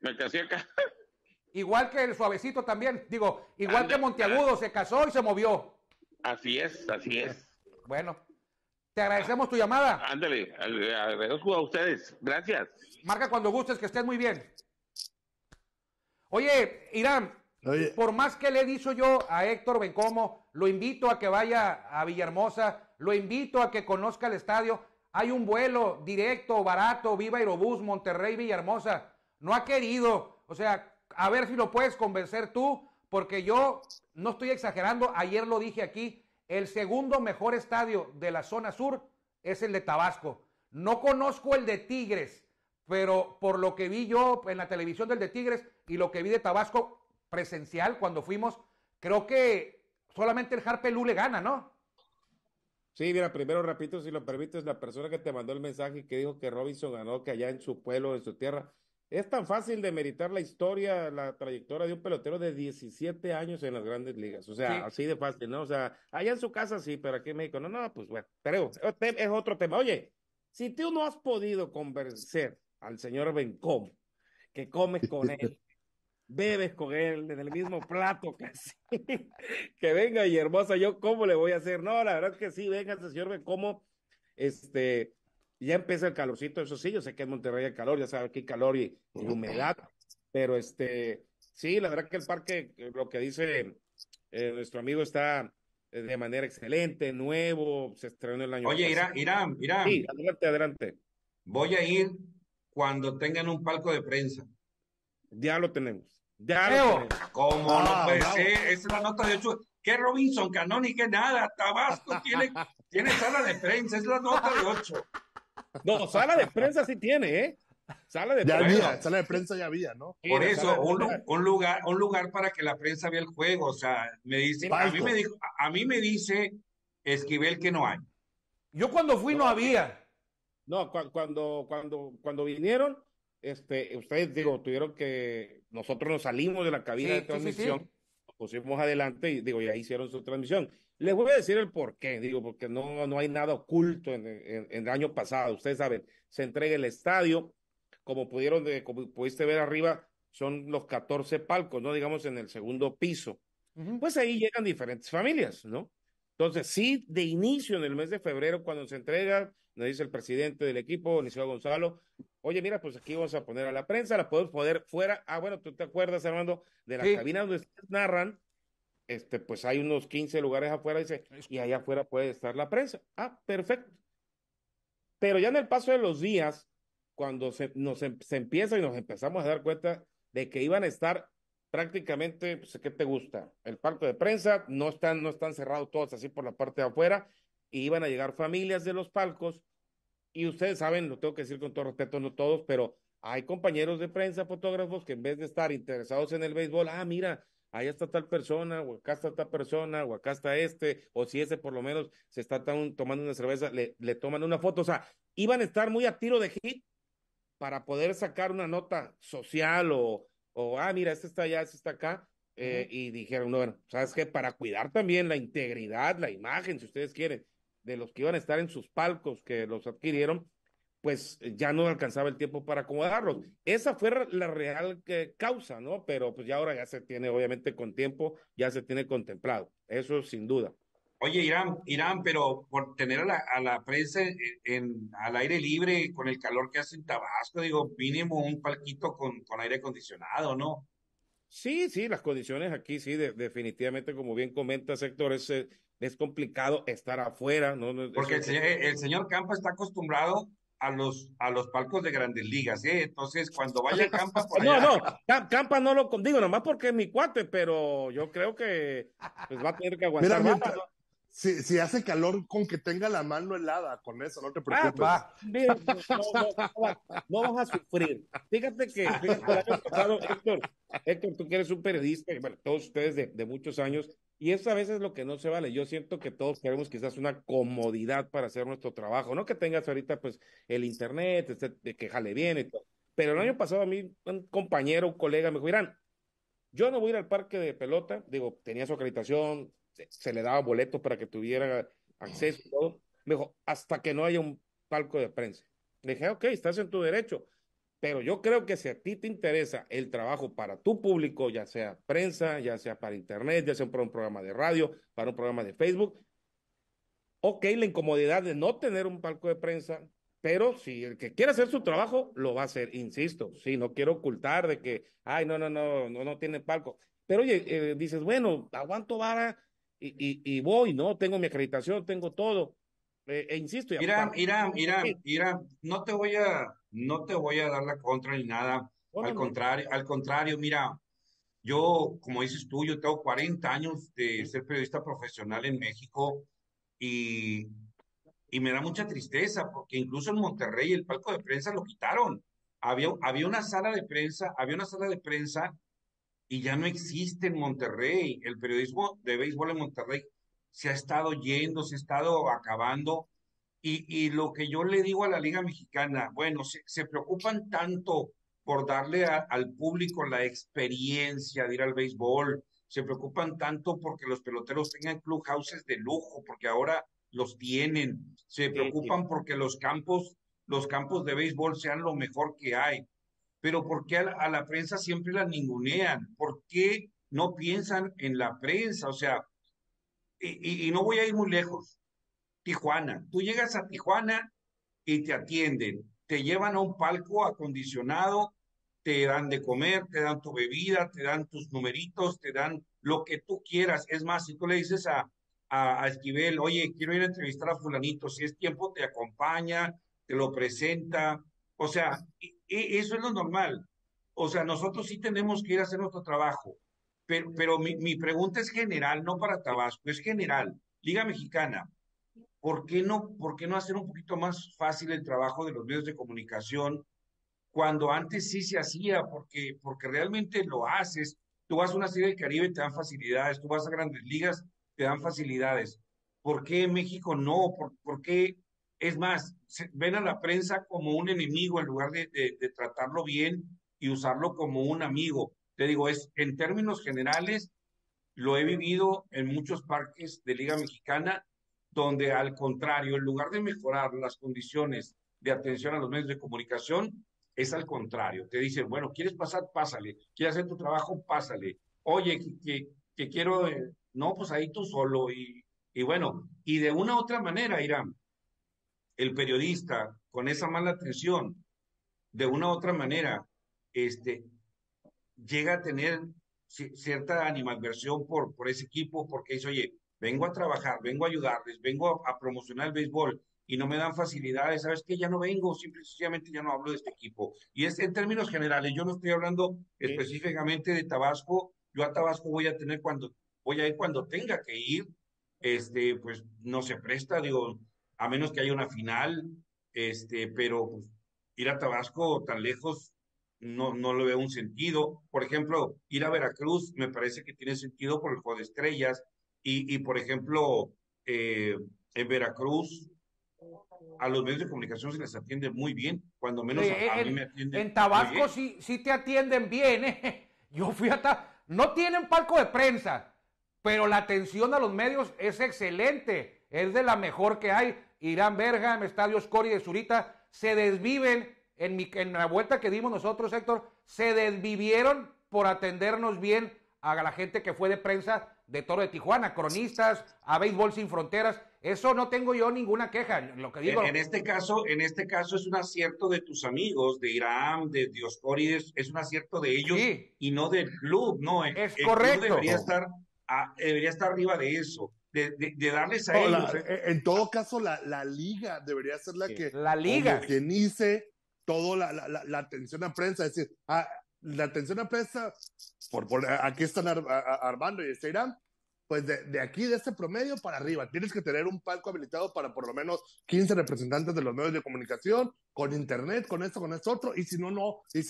Me casé acá. *laughs* Igual que el suavecito también. Digo, igual que Monteagudo, se casó y se movió. Así es, así es. Bueno, te agradecemos tu llamada. Ándale, agradezco a ustedes. Gracias. Marca cuando gustes, que estés muy bien. Oye, Irán, por más que le he dicho yo a Héctor Bencomo, lo invito a que vaya a Villahermosa, lo invito a que conozca el estadio. Hay un vuelo directo, barato, viva Aerobús, Monterrey, Villahermosa. No ha querido. O sea, a ver si lo puedes convencer tú, porque yo no estoy exagerando. Ayer lo dije aquí: el segundo mejor estadio de la zona sur es el de Tabasco. No conozco el de Tigres, pero por lo que vi yo en la televisión del de Tigres y lo que vi de Tabasco, presencial cuando fuimos, creo que solamente el Harpelú le gana, ¿no? Sí, mira, primero repito, si lo permites, la persona que te mandó el mensaje que dijo que Robinson ganó, que allá en su pueblo, en su tierra, es tan fácil de meritar la historia, la trayectoria de un pelotero de 17 años en las grandes ligas. O sea, así de fácil, ¿no? O sea, allá en su casa sí, pero aquí en México no, no, pues bueno, pero es otro tema. Oye, si tú no has podido convencer al señor Bencom, que comes con él, bebes con él en el mismo plato casi. que venga y hermosa, yo cómo le voy a hacer. No, la verdad que sí, venga, este señor, ve cómo Este, ya empieza el calorcito, eso sí, yo sé que en Monterrey hay calor, ya sabes que calor y, humedad, pero este, sí, la verdad que el parque, lo que dice eh, nuestro amigo está eh, de manera excelente, nuevo, se estrenó el año Oye, Irán, Irán, Irán. adelante, adelante. Voy a ir cuando tengan un palco de prensa. Ya lo tenemos. Darwin. como no puede es la nota de ocho que Robinson Canón y nada? Tabasco *laughs* tiene, sala de prensa, es la nota de ocho. No, sala de prensa sí tiene, ¿eh? Sala de prensa. sala de prensa ya había, ¿no? Por eso, un, lugar, un lugar para que la prensa vea el juego. O sea, me dice, a mí me, dijo, a mí me dice Esquivel que no hay. Yo cuando fui no, había. No, cuando, cuando, cuando vinieron, este, ustedes digo, tuvieron que nosotros nos salimos de la cabina de transmisión, nos pusimos adelante y digo, ya hicieron su transmisión. Les voy a decir el por qué, digo, porque no, no hay nada oculto en, el año pasado. Ustedes saben, se entrega el estadio, como pudieron, como pudiste ver arriba, son los 14 palcos, ¿no? Digamos en el segundo piso. Pues ahí llegan diferentes familias, ¿no? Entonces, sí, de inicio en el mes de febrero, cuando se entrega, nos dice el presidente del equipo, Nicolás Gonzalo, oye, mira, pues aquí vamos a poner a la prensa, la podemos poner fuera. Ah, bueno, tú te acuerdas, Armando, de la cabina donde ustedes narran, este, pues hay unos 15 lugares afuera, dice, y allá afuera puede estar la prensa. Ah, perfecto. Pero ya en el paso de los días, cuando se, nos, em, se empieza y nos empezamos a dar cuenta de que iban a estar prácticamente, sé pues, ¿qué te gusta? El palco de prensa, no están, no están cerrados todos así por la parte de afuera, y iban a llegar familias de los palcos, y ustedes saben, lo tengo que decir con todo respeto, no todos, pero hay compañeros de prensa, fotógrafos, que en vez de estar interesados en el béisbol, ah, mira, ahí está tal persona, o acá está tal persona, o acá está este, o si ese por lo menos se está tomando una cerveza, le, le toman una foto, o sea, iban a estar muy a tiro de hit para poder sacar una nota social o, o ah, mira, este está allá, este está acá, eh, y dijeron, no, bueno, sabes que para cuidar también la integridad, la imagen, si ustedes quieren, de los que iban a estar en sus palcos que los adquirieron, pues eh, ya no alcanzaba el tiempo para acomodarlos. Esa fue la real eh, causa, ¿no? Pero pues ya ahora ya se tiene, obviamente, con tiempo, ya se tiene contemplado. Eso sin duda. Oye, Irán, Irán, pero por tener a la, a la prensa en, al aire libre, con el calor que hace en Tabasco, digo, mínimo un palquito con, aire acondicionado, ¿no? Sí, sí, las condiciones aquí sí, definitivamente, como bien comenta sector, eh, es, complicado estar afuera. ¿no? Porque el señor, Campa está acostumbrado a los, a los palcos de grandes ligas, ¿eh? Entonces, cuando vaya Campa *laughs* No, no, Campa no lo digo, nomás porque es mi cuate, pero yo creo que pues, va a tener que aguantar si, hace calor, con que tenga la mano helada, con eso, no te ah, pues, preocupes. no, vas a sufrir. Fíjate que Héctor, tú eres un periodista, bueno, todos ustedes de, muchos años, y eso a veces es lo que no se vale. Yo siento que todos queremos quizás una comodidad para hacer nuestro trabajo, no que tengas ahorita pues el internet, que jale bien y todo. Pero el año pasado a mí un compañero, un colega me dijo, Irán, yo no voy a ir al parque de pelota, digo, tenía su acreditación, se, le daba boletos para que tuviera acceso dijo, hasta que no haya un palco de prensa. Le dije, ok, estás en tu derecho, pero yo creo que si a ti te interesa el trabajo para tu público, ya sea prensa, ya sea para internet, ya sea para un programa de radio, para un programa de Facebook, ok, la incomodidad de no tener un palco de prensa, pero si el que quiere hacer su trabajo, lo va a hacer, insisto, si no quiero ocultar de que, ay, no, no, no, no, no tiene palco. Pero oye, eh, dices, bueno, aguanto vara y, y, voy, ¿no? Tengo mi acreditación, tengo todo. Eh, e insisto. Mira, mira, mira, no te voy a, no te voy a dar la contra ni nada. Al contrario, al contrario, mira, yo, como dices tú, yo tengo 40 años de ser periodista profesional en México y, y me da mucha tristeza porque incluso en Monterrey el palco de prensa lo quitaron. Había, había una sala de prensa, había una sala de prensa y ya no existe en Monterrey. El periodismo de béisbol en Monterrey se ha estado yendo, se ha estado acabando. Y, y lo que yo le digo a la Liga Mexicana, bueno, se, preocupan tanto por darle al público la experiencia de ir al béisbol, se preocupan tanto porque los peloteros tengan clubhouses de lujo, porque ahora los tienen, se preocupan porque los campos, los campos de béisbol sean lo mejor que hay pero ¿por qué a la, prensa siempre la ningunean? ¿Por qué no piensan en la prensa? O sea, y, no voy a ir muy lejos. Tijuana, tú llegas a Tijuana y te atienden, te llevan a un palco acondicionado, te dan de comer, te dan tu bebida, te dan tus numeritos, te dan lo que tú quieras. Es más, si tú le dices a, a, a, Esquivel, oye, quiero ir a entrevistar a fulanito, si es tiempo te acompaña, te lo presenta. O sea, e, eso es lo normal. O sea, nosotros sí tenemos que ir a hacer nuestro trabajo. Pero, pero mi, pregunta es general, no para Tabasco, es general. Liga Mexicana, ¿por qué, no, ¿por qué no hacer un poquito más fácil el trabajo de los medios de comunicación cuando antes sí se hacía? Porque, porque realmente lo haces. Tú vas a una serie del Caribe, te dan facilidades. Tú vas a grandes ligas, te dan facilidades. ¿Por qué México no? por qué es más, ven a la prensa como un enemigo en lugar de, tratarlo bien y usarlo como un amigo. Te digo, es en términos generales, lo he vivido en muchos parques de Liga Mexicana, donde al contrario, en lugar de mejorar las condiciones de atención a los medios de comunicación, es al contrario. Te dicen, bueno, ¿quieres pasar? Pásale. ¿Quieres hacer tu trabajo? Pásale. Oye, que, quiero... Eh, no, pues ahí tú solo. Y, y bueno, y de una u otra manera, Irán, el periodista con esa mala atención, de una u otra manera, este, llega a tener cierta animadversión por, por ese equipo, porque dice, oye, vengo a trabajar, vengo a ayudarles, vengo a, promocionar el béisbol y no me dan facilidades, ¿sabes qué? Ya no vengo, simplemente ya no hablo de este equipo. Y es en términos generales, yo no estoy hablando específicamente de Tabasco, yo a Tabasco voy a tener cuando, voy a ir cuando tenga que ir, este, pues no se presta, digo, a menos que haya una final, este, pero pues, ir a Tabasco tan lejos no, no le veo un sentido. Por ejemplo, ir a Veracruz me parece que tiene sentido por el juego de estrellas. Y, y por ejemplo, eh, en Veracruz, a los medios de comunicación se les atiende muy bien, cuando menos a, mí me atienden. En Tabasco sí, sí te atienden bien, ¿eh? *laughs* Yo fui a Tabasco. No tienen palco de prensa, pero la atención a los medios es excelente, es de la mejor que hay. Irán bergam Estadio Scori de Zurita, se desviven en, mi, en la vuelta que dimos nosotros, Héctor, se desvivieron por atendernos bien a la gente que fue de prensa de Toro de Tijuana, cronistas, a Béisbol Sin Fronteras. Eso no tengo yo ninguna queja. Lo que digo. En, este caso, en este caso es un acierto de tus amigos, de Irán, de Dioscorides, es un acierto de ellos y no del club, ¿no? es correcto. estar, debería estar arriba de eso de, darles a ellos. ¿eh? Eh, en todo caso, la, la, liga debería ser la que la liga. homogenice toda la, la, atención a prensa. Es decir, ah, la atención a prensa, por, por aquí están Armando y este Irán, pues de, de, aquí, de este promedio para arriba, tienes que tener un palco habilitado para por lo menos 15 representantes de los medios de comunicación, con internet, con esto, con esto otro, y si no, no, y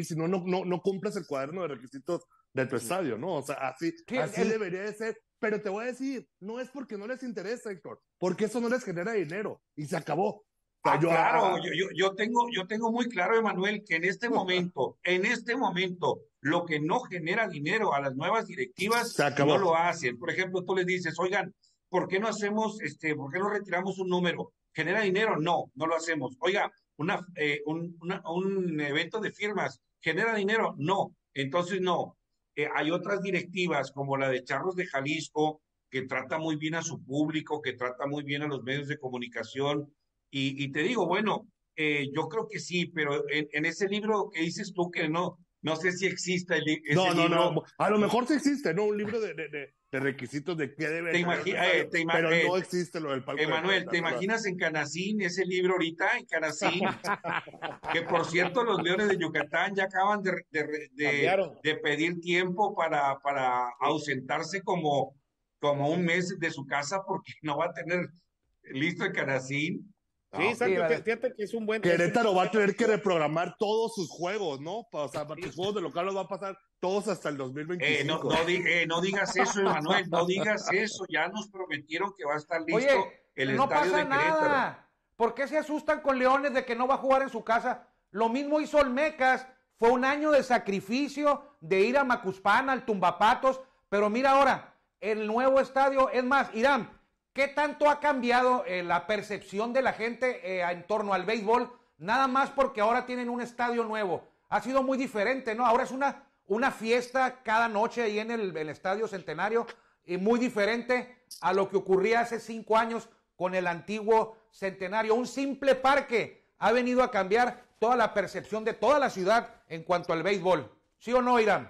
y, si no, no, no, no, cumples el cuaderno de requisitos de tu estadio, ¿no? O sea, así, así debería de ser. Pero te voy a decir, no es porque no les interesa, Héctor, porque eso no les genera dinero y se acabó. Ah, yo, claro, ah, yo, tengo, yo tengo muy claro, Emanuel, que en este *laughs* momento, en este momento, lo que no genera dinero a las nuevas directivas no lo hacen. Por ejemplo, tú les dices, oigan, ¿por qué no hacemos, este, por qué no retiramos un número? ¿Genera dinero? No, no lo hacemos. Oiga, una, eh, un, un evento de firmas, ¿genera dinero? No, entonces no. Eh, hay otras directivas como la de Charros de Jalisco, que trata muy bien a su público, que trata muy bien a los medios de comunicación. Y, te digo, bueno, eh, yo creo que sí, pero en, ese libro que dices tú que no, no sé si existe. el no, no, No, a lo mejor sí existe, ¿no? Un libro de, de, requisitos de qué debe te eh, Pero eh, no existe lo del palco. Emanuel, ¿te imaginas en Canacín ese libro ahorita? En Canacín. *laughs* que por cierto, los leones de Yucatán ya acaban de, de pedir tiempo para, para ausentarse como, como un mes de su casa porque *laughs* no va a tener listo el Canacín es un buen. Querétaro va a tener que reprogramar todos sus juegos, ¿no? O para juegos de local los va a pasar todos hasta el 2025. Eh, no, eh, no, digas eso, Emanuel, no digas eso. Ya nos prometieron que va a estar listo el no estadio pasa de Querétaro. Nada. ¿Por qué se asustan con Leones de que no va a jugar en su casa? Lo mismo hizo Olmecas. Fue un año de sacrificio, de ir a Macuspana, al Tumbapatos. Pero mira ahora, el nuevo estadio, es más, Irán, ¿Qué tanto ha cambiado eh, la percepción de la gente eh, en torno al béisbol? Nada más porque ahora tienen un estadio nuevo. Ha sido muy diferente, ¿no? Ahora es una, una fiesta cada noche ahí en el, el Estadio Centenario y muy diferente a lo que ocurría hace cinco años con el antiguo Centenario. Un simple parque ha venido a cambiar toda la percepción de toda la ciudad en cuanto al béisbol. ¿Sí o no, Irán?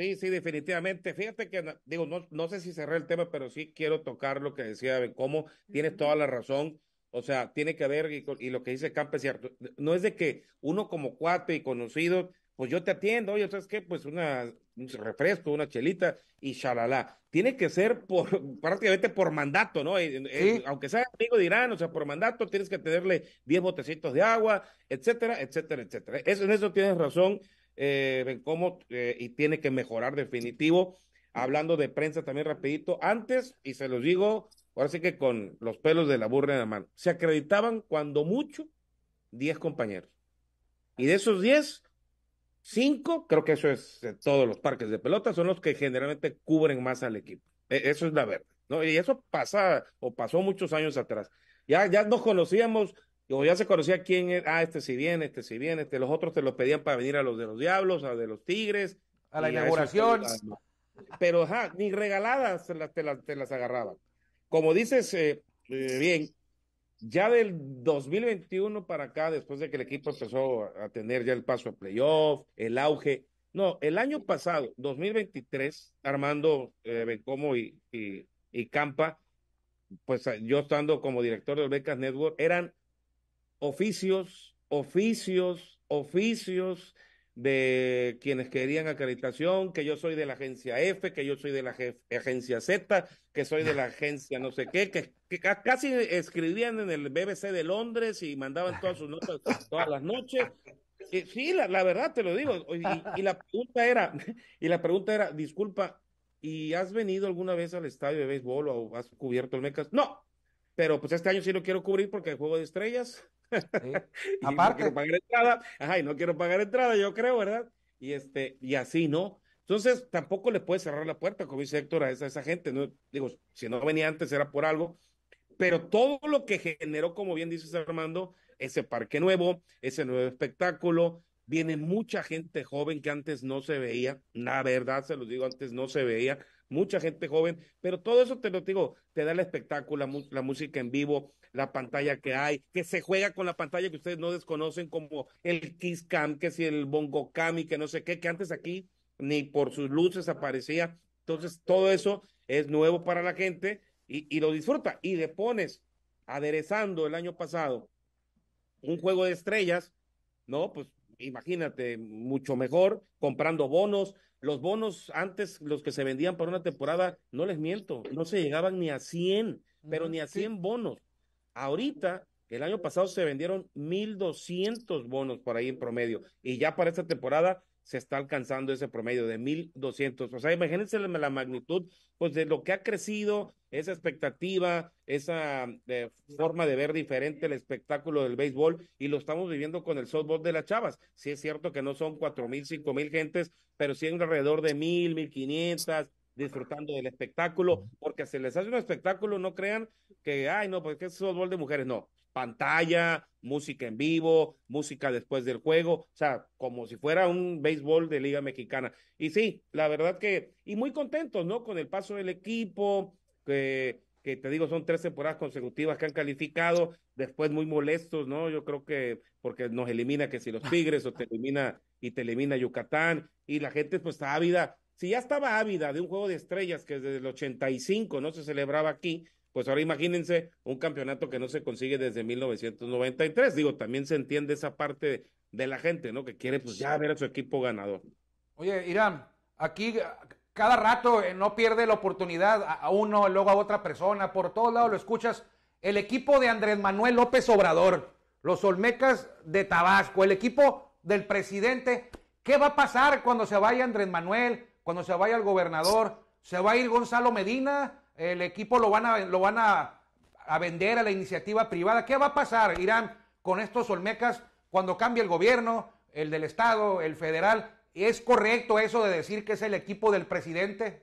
Sí, sí, definitivamente. Fíjate que, digo, no, no sé si cerré el tema, pero sí quiero tocar lo que decía cómo Tienes toda la razón. O sea, tiene que haber, y, lo que dice Campe cierto. No es de que uno como cuate y conocido, pues yo te atiendo, oye, ¿sabes qué? Pues una, refresco, una chelita y shalala. Tiene que ser por, *laughs* prácticamente por mandato, ¿no? Eh, eh, aunque sea amigo de Irán, o sea, por mandato tienes que tenerle diez botecitos de agua, etcétera, etcétera, etcétera. Eso, en eso tienes razón eh, cómo eh, y tiene que mejorar definitivo. Hablando de prensa también rapidito, antes, y se los digo, ahora sí que con los pelos de la burra en la mano, se acreditaban cuando mucho 10 compañeros. Y de esos 10, 5, creo que eso es eh, todos los parques de pelota, son los que generalmente cubren más al equipo. E, eso es la verdad. ¿no? Y eso pasa o pasó muchos años atrás. Ya, ya nos conocíamos y como ya se conocía quién era, ah, este sí viene, este sí viene, este, los otros te los pedían para venir a los de los diablos, a los de los tigres. A la inauguración. pero ajá, ni regaladas te las, te las, agarraban. Como dices, eh, eh, bien, ya del 2021 para acá, después de que el equipo empezó a tener ya el paso a playoff, el auge. No, el año pasado, 2023, Armando eh, Bencomo y, y Campa, pues yo estando como director de Becas Network, eran oficios, oficios, oficios de quienes querían acreditación, que yo soy de la agencia F, que yo soy de la agencia Z, que soy de la agencia no sé qué, que, casi escribían en el BBC de Londres y mandaban todas sus notas todas las noches. sí, la, verdad te lo digo. Y, la pregunta era, y la pregunta era, disculpa, ¿y has venido alguna vez al estadio de béisbol o has cubierto el Mecas? No, pero pues este año sí lo quiero cubrir porque el juego de estrellas. Aparte. *laughs* No quiero pagar entrada, no quiero pagar entrada, yo creo, ¿verdad? Y, este, y así, ¿no? Entonces, tampoco le puedes cerrar la puerta, como dice Héctor, a esa, gente, ¿no? Digo, si no venía antes era por algo, pero todo lo que generó, como bien dices Armando, ese parque nuevo, ese nuevo espectáculo, viene mucha gente joven que antes no se veía, la verdad se los digo, antes no se veía, mucha gente joven, pero todo eso te lo digo, te da el espectáculo, la música en vivo, la pantalla que hay, que se juega con la pantalla que ustedes no desconocen como el Kiss Cam, que si el Bongo Cam y que no sé qué, que antes aquí ni por sus luces aparecía. Entonces todo eso es nuevo para la gente y, lo disfruta. Y le pones, aderezando el año pasado, un juego de estrellas, ¿no? Pues imagínate, mucho mejor, comprando bonos. Los bonos antes, los que se vendían para una temporada, no les miento, no se llegaban ni a 100, pero ni a 100 bonos. Ahorita, el año pasado se vendieron 1.200 bonos por ahí en promedio y ya para esta temporada se está alcanzando ese promedio de 1.200. O sea, imagínense la magnitud pues, de lo que ha crecido, esa expectativa, esa eh, forma de ver diferente el espectáculo del béisbol y lo estamos viviendo con el softball de las chavas. Sí es cierto que no son cinco mil gentes, pero sí en alrededor de 1.000, 1.500, disfrutando del espectáculo, porque se les hace un espectáculo, no crean que, ay, no, porque es fútbol de mujeres, no. Pantalla, música en vivo, música después del juego, o sea, como si fuera un béisbol de Liga Mexicana. Y sí, la verdad que, y muy contentos, ¿no? Con el paso del equipo, que, que te digo, son tres temporadas consecutivas que han calificado, después muy molestos, ¿no? Yo creo que porque nos elimina que si los *laughs* Tigres o te elimina y te elimina Yucatán, y la gente pues está ávida si ya estaba ávida de un juego de estrellas que desde el 85 no se celebraba aquí, pues ahora imagínense un campeonato que no se consigue desde 1993. Digo, también se entiende esa parte de la gente, ¿no? Que quiere pues ya ver a su equipo ganador. Oye, Irán, aquí cada rato eh, no pierde la oportunidad a, a uno, luego a otra persona, por todos lados lo escuchas. El equipo de Andrés Manuel López Obrador, los Olmecas de Tabasco, el equipo del presidente. ¿Qué va a pasar cuando se vaya Andrés Manuel? cuando se vaya el gobernador, se va a ir Gonzalo Medina, el equipo lo van a, lo van a, vender a la iniciativa privada. ¿Qué va a pasar, Irán, con estos Olmecas cuando cambie el gobierno, el del Estado, el federal? ¿Es correcto eso de decir que es el equipo del presidente?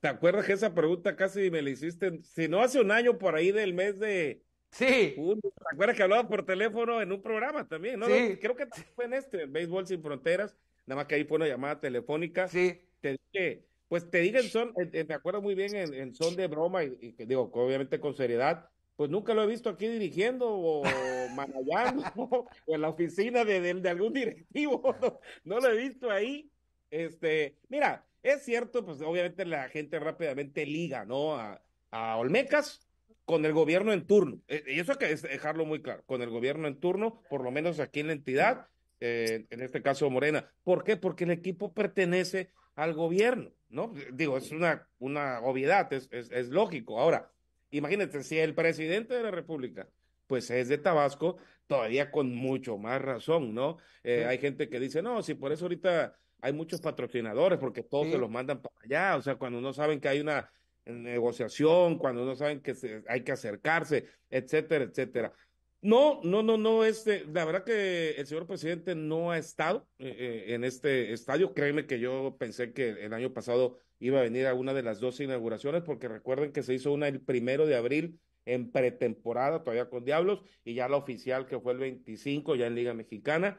¿Te acuerdas que esa pregunta casi me la hiciste? Si no hace un año por ahí del mes de... Sí. ¿Te acuerdas que hablaba por teléfono en un programa también? Creo que fue en este, el Béisbol Sin Fronteras nada más que ahí fue una llamada telefónica. Sí. Te dije, pues te digan son, eh, eh, me acuerdo muy bien en, son de broma y, digo, obviamente con seriedad, pues nunca lo he visto aquí dirigiendo o *laughs* manejando *laughs* o en la oficina de, de, algún directivo, *laughs* no, lo he visto ahí. Este, mira, es cierto, pues obviamente la gente rápidamente liga, ¿no? A, a Olmecas con el gobierno en turno. Eh, y eso hay que dejarlo muy claro, con el gobierno en turno, por lo menos aquí en la entidad, eh, en este caso Morena. ¿Por qué? Porque el equipo pertenece al gobierno, ¿no? Digo, es una, una obviedad, es, es, lógico. Ahora, imagínate, si el presidente de la República pues es de Tabasco, todavía con mucho más razón, ¿no? Eh, hay gente que dice, no, si por eso ahorita hay muchos patrocinadores, porque todos se los mandan para allá, o sea, cuando no saben que hay una negociación, cuando no saben que se, hay que acercarse, etcétera, etcétera. No, no, no, no, este, la verdad que el señor presidente no ha estado eh, eh, en este estadio. Créeme que yo pensé que el año pasado iba a venir a una de las dos inauguraciones, porque recuerden que se hizo una el primero de abril en pretemporada, todavía con Diablos, y ya la oficial que fue el 25, ya en Liga Mexicana.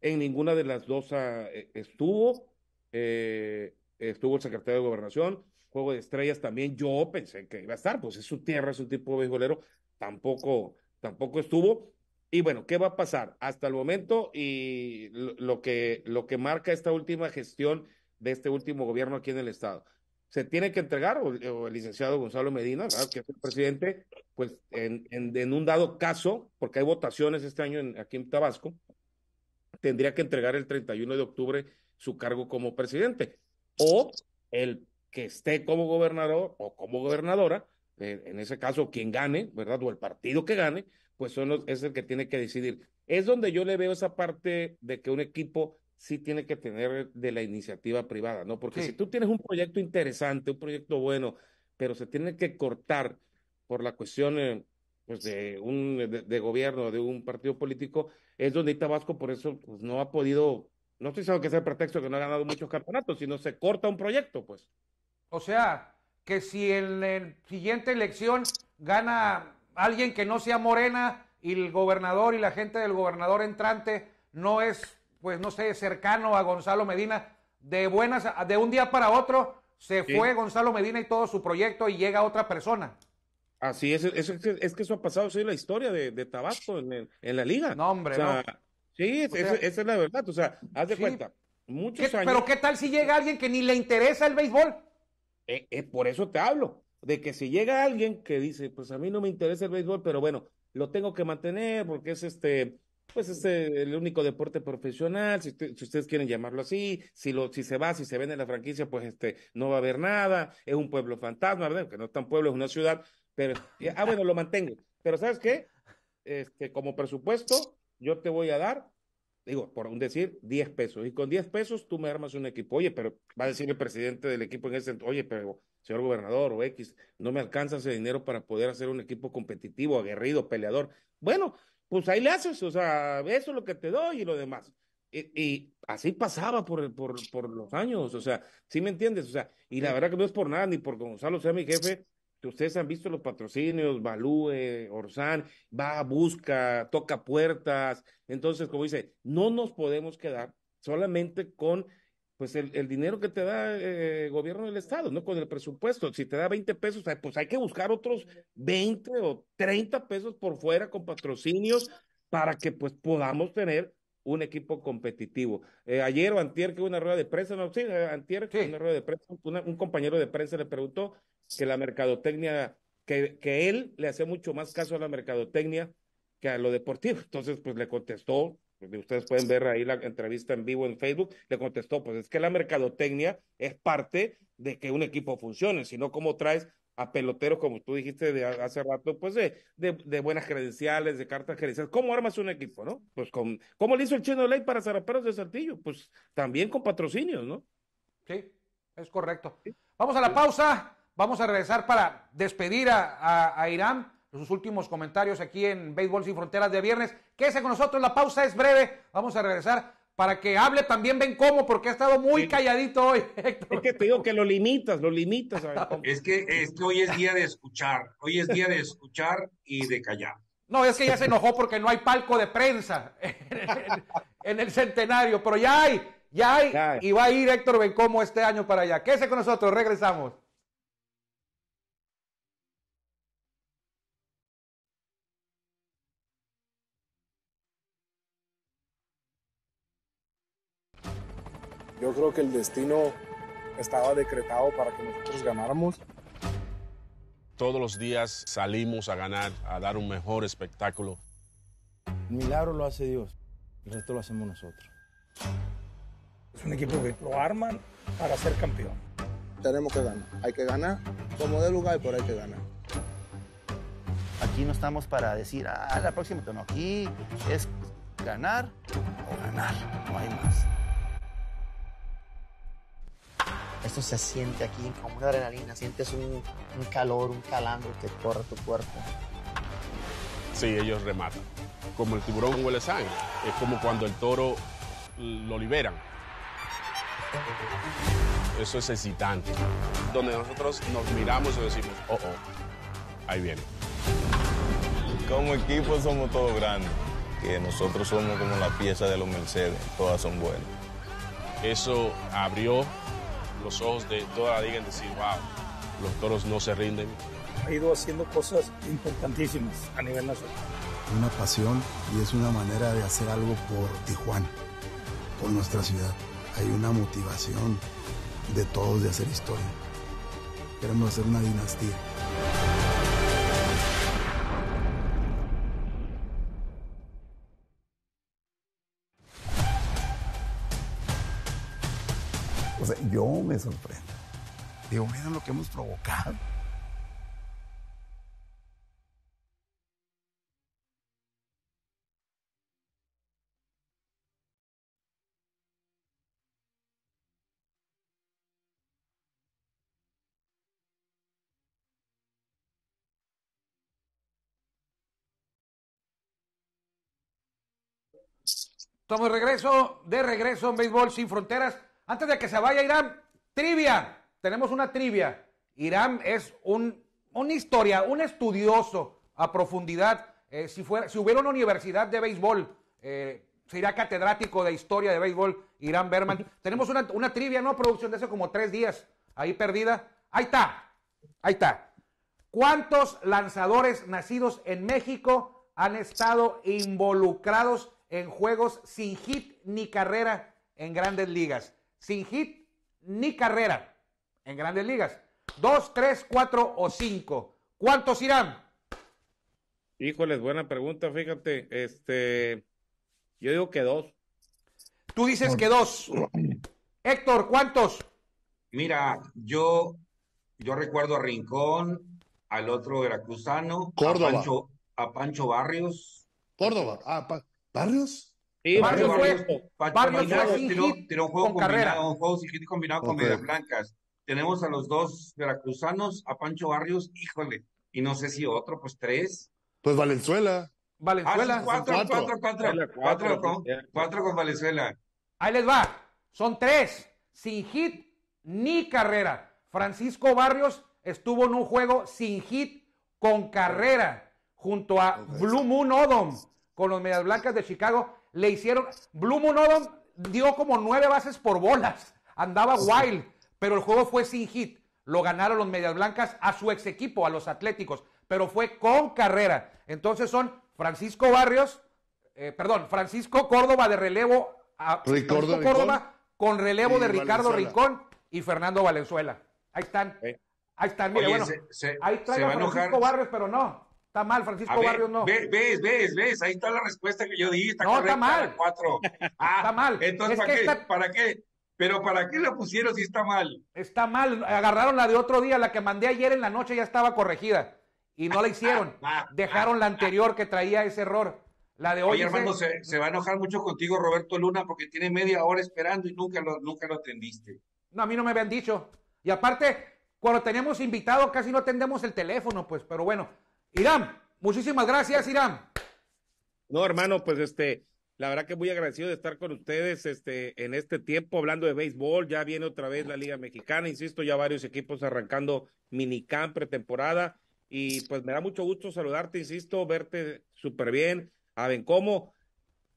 En ninguna de las dos ah, e, estuvo, eh, estuvo el secretario de Gobernación, Juego de Estrellas también, yo pensé que iba a estar, pues es su tierra, es un tipo de beisbolero, tampoco tampoco estuvo. Y bueno, ¿qué va a pasar? Hasta el momento y lo que, lo que marca esta última gestión de este último gobierno aquí en el Estado. Se tiene que entregar, o, el licenciado Gonzalo Medina, que es el presidente, pues en, en, un dado caso, porque hay votaciones este año aquí en Tabasco, tendría que entregar el 31 de octubre su cargo como presidente. O el que esté como gobernador o como gobernadora eh, en ese caso quien gane, ¿verdad? O el partido que gane, pues es el que tiene que decidir. Es donde yo le veo esa parte de que un equipo sí tiene que tener de la iniciativa privada, ¿no? Porque si tú tienes un proyecto interesante, un proyecto bueno, pero se tiene que cortar por la cuestión eh, pues de un de, gobierno, de un partido político, es donde Tabasco por eso pues, no ha podido, no estoy diciendo que sea el pretexto que no ha ganado muchos campeonatos, sino se corta un proyecto, pues. O sea, que si en la siguiente elección gana alguien que no sea morena y el gobernador y la gente del gobernador entrante no es, pues no sé, cercano a Gonzalo Medina, de buenas, de un día para otro se fue Gonzalo Medina y todo su proyecto y llega otra persona. Así es, es, es que eso ha pasado, sí, la historia de, Tabasco en, la liga. No, hombre, Sí, esa es la verdad, o sea, haz de cuenta. Muchos años... Pero ¿qué tal si llega alguien que ni le interesa el béisbol? Eh, eh, por eso te hablo, de que si llega alguien que dice, pues a mí no me interesa el béisbol, pero bueno, lo tengo que mantener porque es este, pues es eh, el único deporte profesional, si, si, ustedes quieren llamarlo así, si, lo, si se va, si se vende la franquicia, pues este, no va a haber nada, es un pueblo fantasma, ¿verdad? Que no es tan pueblo, es una ciudad, pero, ah, bueno, lo mantengo. Pero ¿sabes qué? Este, como presupuesto, yo te voy a dar digo, por un decir, 10 pesos. Y con 10 pesos tú me armas un equipo. Oye, pero va a decir el presidente del equipo en ese, oye, pero señor gobernador o X, no me alcanza ese dinero para poder hacer un equipo competitivo, aguerrido, peleador. Bueno, pues ahí le haces, o sea, eso es lo que te doy y lo demás. Y, así pasaba por, por, por los años, o sea, ¿sí me entiendes? O sea, y la verdad que no es por nada, ni por Gonzalo sea mi jefe, ustedes han visto los patrocinios, Balúe, Orzán, va, busca, toca puertas. Entonces, como dice, no nos podemos quedar solamente con pues el, dinero que te da el eh, gobierno del estado, ¿no? Con el presupuesto. Si te da 20 pesos, pues hay que buscar otros 20 o 30 pesos por fuera con patrocinios para que pues podamos tener un equipo competitivo. Eh, ayer o antier que una rueda de prensa, no, eh, antier una rueda de prensa, un compañero de prensa le preguntó, que la mercadotecnia, que, él le hace mucho más caso a la mercadotecnia que a lo deportivo. Entonces, pues le contestó, pues, ustedes pueden ver ahí la entrevista en vivo en Facebook, le contestó, pues es que la mercadotecnia es parte de que un equipo funcione, sino como traes a peloteros, como tú dijiste de hace rato, pues de, buenas credenciales, de cartas credenciales. ¿Cómo armas un equipo, no? Pues con, ¿cómo le hizo el Chino Ley para Zaraperos de Saltillo? Pues también con patrocinios, ¿no? Sí, es correcto. Vamos a la pausa. Vamos a regresar para despedir a, a, Irán. Sus últimos comentarios aquí en Béisbol Sin Fronteras de viernes. Quédese con nosotros, la pausa es breve. Vamos a regresar para que hable también Bencomo, porque ha estado muy calladito hoy. *laughs* Héctor. Es que te digo que lo limitas, lo limitas. A Es, que, es que hoy es día de escuchar, hoy es día de escuchar y de callar. No, es que ya se enojó porque no hay palco de prensa *laughs* en, el centenario, pero ya hay, ya hay, y va a ir Héctor Bencomo este año para allá. Quédese con nosotros, regresamos. Yo creo que el destino estaba decretado para que nosotros ganáramos. Todos los días salimos a ganar, a dar un mejor espectáculo. El milagro lo hace Dios, el resto lo hacemos nosotros. Es un equipo que lo arman para ser campeón. Tenemos que ganar, hay que ganar, como de lugar, y por hay que ganar. Aquí no estamos para decir, ah, la próxima, no, aquí es ganar o ganar, no hay más. Esto se siente aquí como una adrenalina, sientes un, calor, un calambre que corre tu cuerpo. Sí, ellos rematan. Como el tiburón huele sangre, es como cuando el toro lo liberan. Eso es excitante. Donde nosotros nos miramos y decimos, oh, oh, ahí viene. Como equipo somos todos grandes, que nosotros somos como la pieza de los Mercedes, todas son buenas. Eso abrió los ojos de toda la liga en decir, wow, los toros no se rinden. Ha ido haciendo cosas importantísimas a nivel nacional. Una pasión y es una manera de hacer algo por Tijuana, por nuestra ciudad. Hay una motivación de todos de hacer historia. Queremos hacer una dinastía. me De Digo, miren lo que hemos provocado. Estamos de regreso, de regreso en Béisbol Sin Fronteras. Antes de que se vaya Irán, Trivia. Tenemos una trivia. Irán es un, una historia, un estudioso a profundidad. Eh, si, fuera, si hubiera una universidad de béisbol, eh, sería catedrático de historia de béisbol, Irán Berman. Tenemos una, una trivia, ¿no? Producción de hace como tres días, ahí perdida. Ahí está, ahí está. ¿Cuántos lanzadores nacidos en México han estado involucrados en juegos sin hit ni carrera en grandes ligas? Sin hit ni carrera en grandes ligas. Dos, tres, cuatro o cinco. ¿Cuántos irán? Híjoles, buena pregunta, fíjate. Este, yo digo que dos. Tú dices que dos. *clears throat* Héctor, ¿cuántos? Mira, yo, yo recuerdo a Rincón, al otro veracruzano, A, Pancho, Barrios. Córdoba, ah, ¿Barrios? Barrios, Barrios fue, sin hit un juego con carrera. un juego sin hit combinado con medias blancas. Tenemos a los dos veracruzanos, a Pancho Barrios, híjole, y no sé si otro, pues tres. Pues Valenzuela. Valenzuela. Ah, cuatro, cuatro, cuatro, cuatro, con, Valenzuela. Ahí les va, son tres, sin hit ni carrera. Francisco Barrios estuvo en un juego sin hit con carrera, junto a Blue Moon Odom con los Medias Blancas de Chicago. Le hicieron. Blue dio como nueve bases por bolas. Andaba wild, pero el juego fue sin hit. Lo ganaron los Medias Blancas a su ex equipo, a los Atléticos, pero fue con carrera. Entonces son Francisco Barrios, eh, perdón, Francisco Córdoba de relevo, a, Córdoba con relevo de Ricardo Rincón y Fernando Valenzuela. Ahí están. Eh, ahí están, mire, bueno, ahí trae Francisco Barrios, pero no, Está mal, Francisco Barrio Barrios no. Ves, ves, ves, ahí está la respuesta que yo di. Está no, está mal. Cuatro. *laughs* está mal. Ah, entonces, ¿para qué? Pero ¿para qué la pusieron si está mal? Está mal. Agarraron la de otro día, la que mandé ayer en la noche ya estaba corregida. Y no la hicieron. *laughs* Ah, ah, Dejaron la anterior que traía ese error. La de hoy. Oye, hermano, se, va a enojar mucho contigo Roberto Luna porque tiene media hora esperando y nunca lo, nunca lo atendiste. No, a mí no me habían dicho. Y aparte, cuando tenemos invitado casi no atendemos el teléfono, pues, pero bueno. Irán, muchísimas gracias, Irán. No, hermano, pues este, la verdad que muy agradecido de estar con ustedes este, en este tiempo hablando de béisbol. Ya viene otra vez la Liga Mexicana, insisto, ya varios equipos arrancando minicamp pretemporada. Y pues me da mucho gusto saludarte, insisto, verte súper bien. A ver cómo.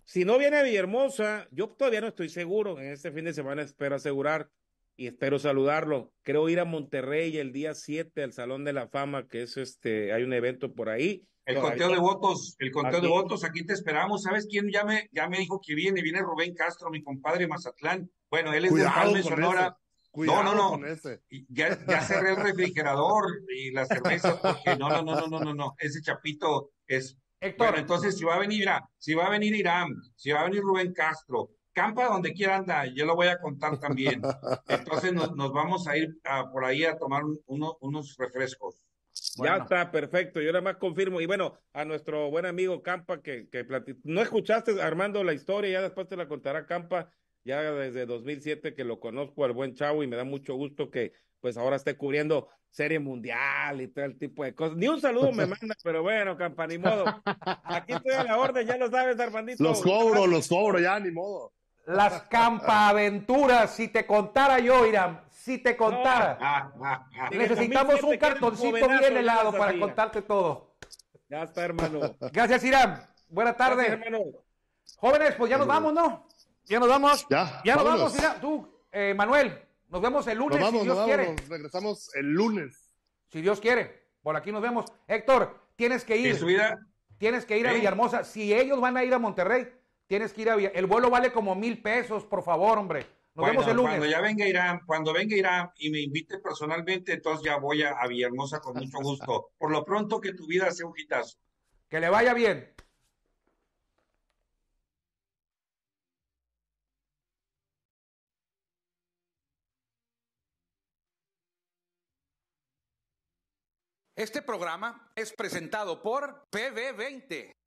Si no viene a Villahermosa, yo todavía no estoy seguro. En este fin de semana espero asegurar y espero saludarlo. Creo ir a Monterrey el día 7 al Salón de la Fama, que es este, hay un evento por ahí. El conteo de votos, el conteo de votos, aquí te esperamos. ¿Sabes quién ya me, ya me dijo que viene? Viene Rubén Castro, mi compadre Mazatlán. Bueno, él es de Palme, Sonora. Cuidado no, no, no. Ya, cerré el refrigerador y la cerveza, porque no, no, no, no, no, no, Ese chapito es. Héctor. entonces si va a venir, si va a venir Irán, si va a venir Rubén Castro, Campa donde quiera anda, yo lo voy a contar también. *laughs* Entonces nos, vamos a ir por ahí a tomar unos refrescos. Ya está, perfecto. Yo nada más confirmo. Y bueno, a nuestro buen amigo Campa que, que No escuchaste, Armando, la historia, ya después te la contará Campa, ya desde 2007 que lo conozco al buen chavo y me da mucho gusto que pues ahora esté cubriendo serie mundial y todo el tipo de cosas. Ni un saludo me manda, pero bueno, Campa, ni modo. *laughs* Aquí estoy a la orden, ya lo sabes, Armandito. Los cobro, los cobro, ya, ni modo. Las campaventuras, si te contara yo, Irán, si te contara. *laughs* Necesitamos un cartoncito bien helado para contarte todo. Ya está, hermano. Gracias, Irán. Buena tarde. Jóvenes, pues ya nos vamos, ¿no? Ya nos vamos. Ya, nos vamos, Irán. Tú, eh, Manuel, nos vemos el lunes, si Dios vamos, quiere. regresamos el lunes. Si Dios quiere. Por aquí nos vemos. Héctor, tienes que ir. su vida. Tienes que ir a Villahermosa. Si ellos van a ir a Monterrey, Tienes que ir a Villa. El vuelo vale como mil pesos, por favor, hombre. Nos vemos el lunes. Cuando ya venga Irán, cuando venga Irán y me invite personalmente, entonces ya voy a, a Villahermosa con mucho *laughs* gusto. Por lo pronto que tu vida sea un hitazo. Que le vaya bien. Este programa es presentado por PB20.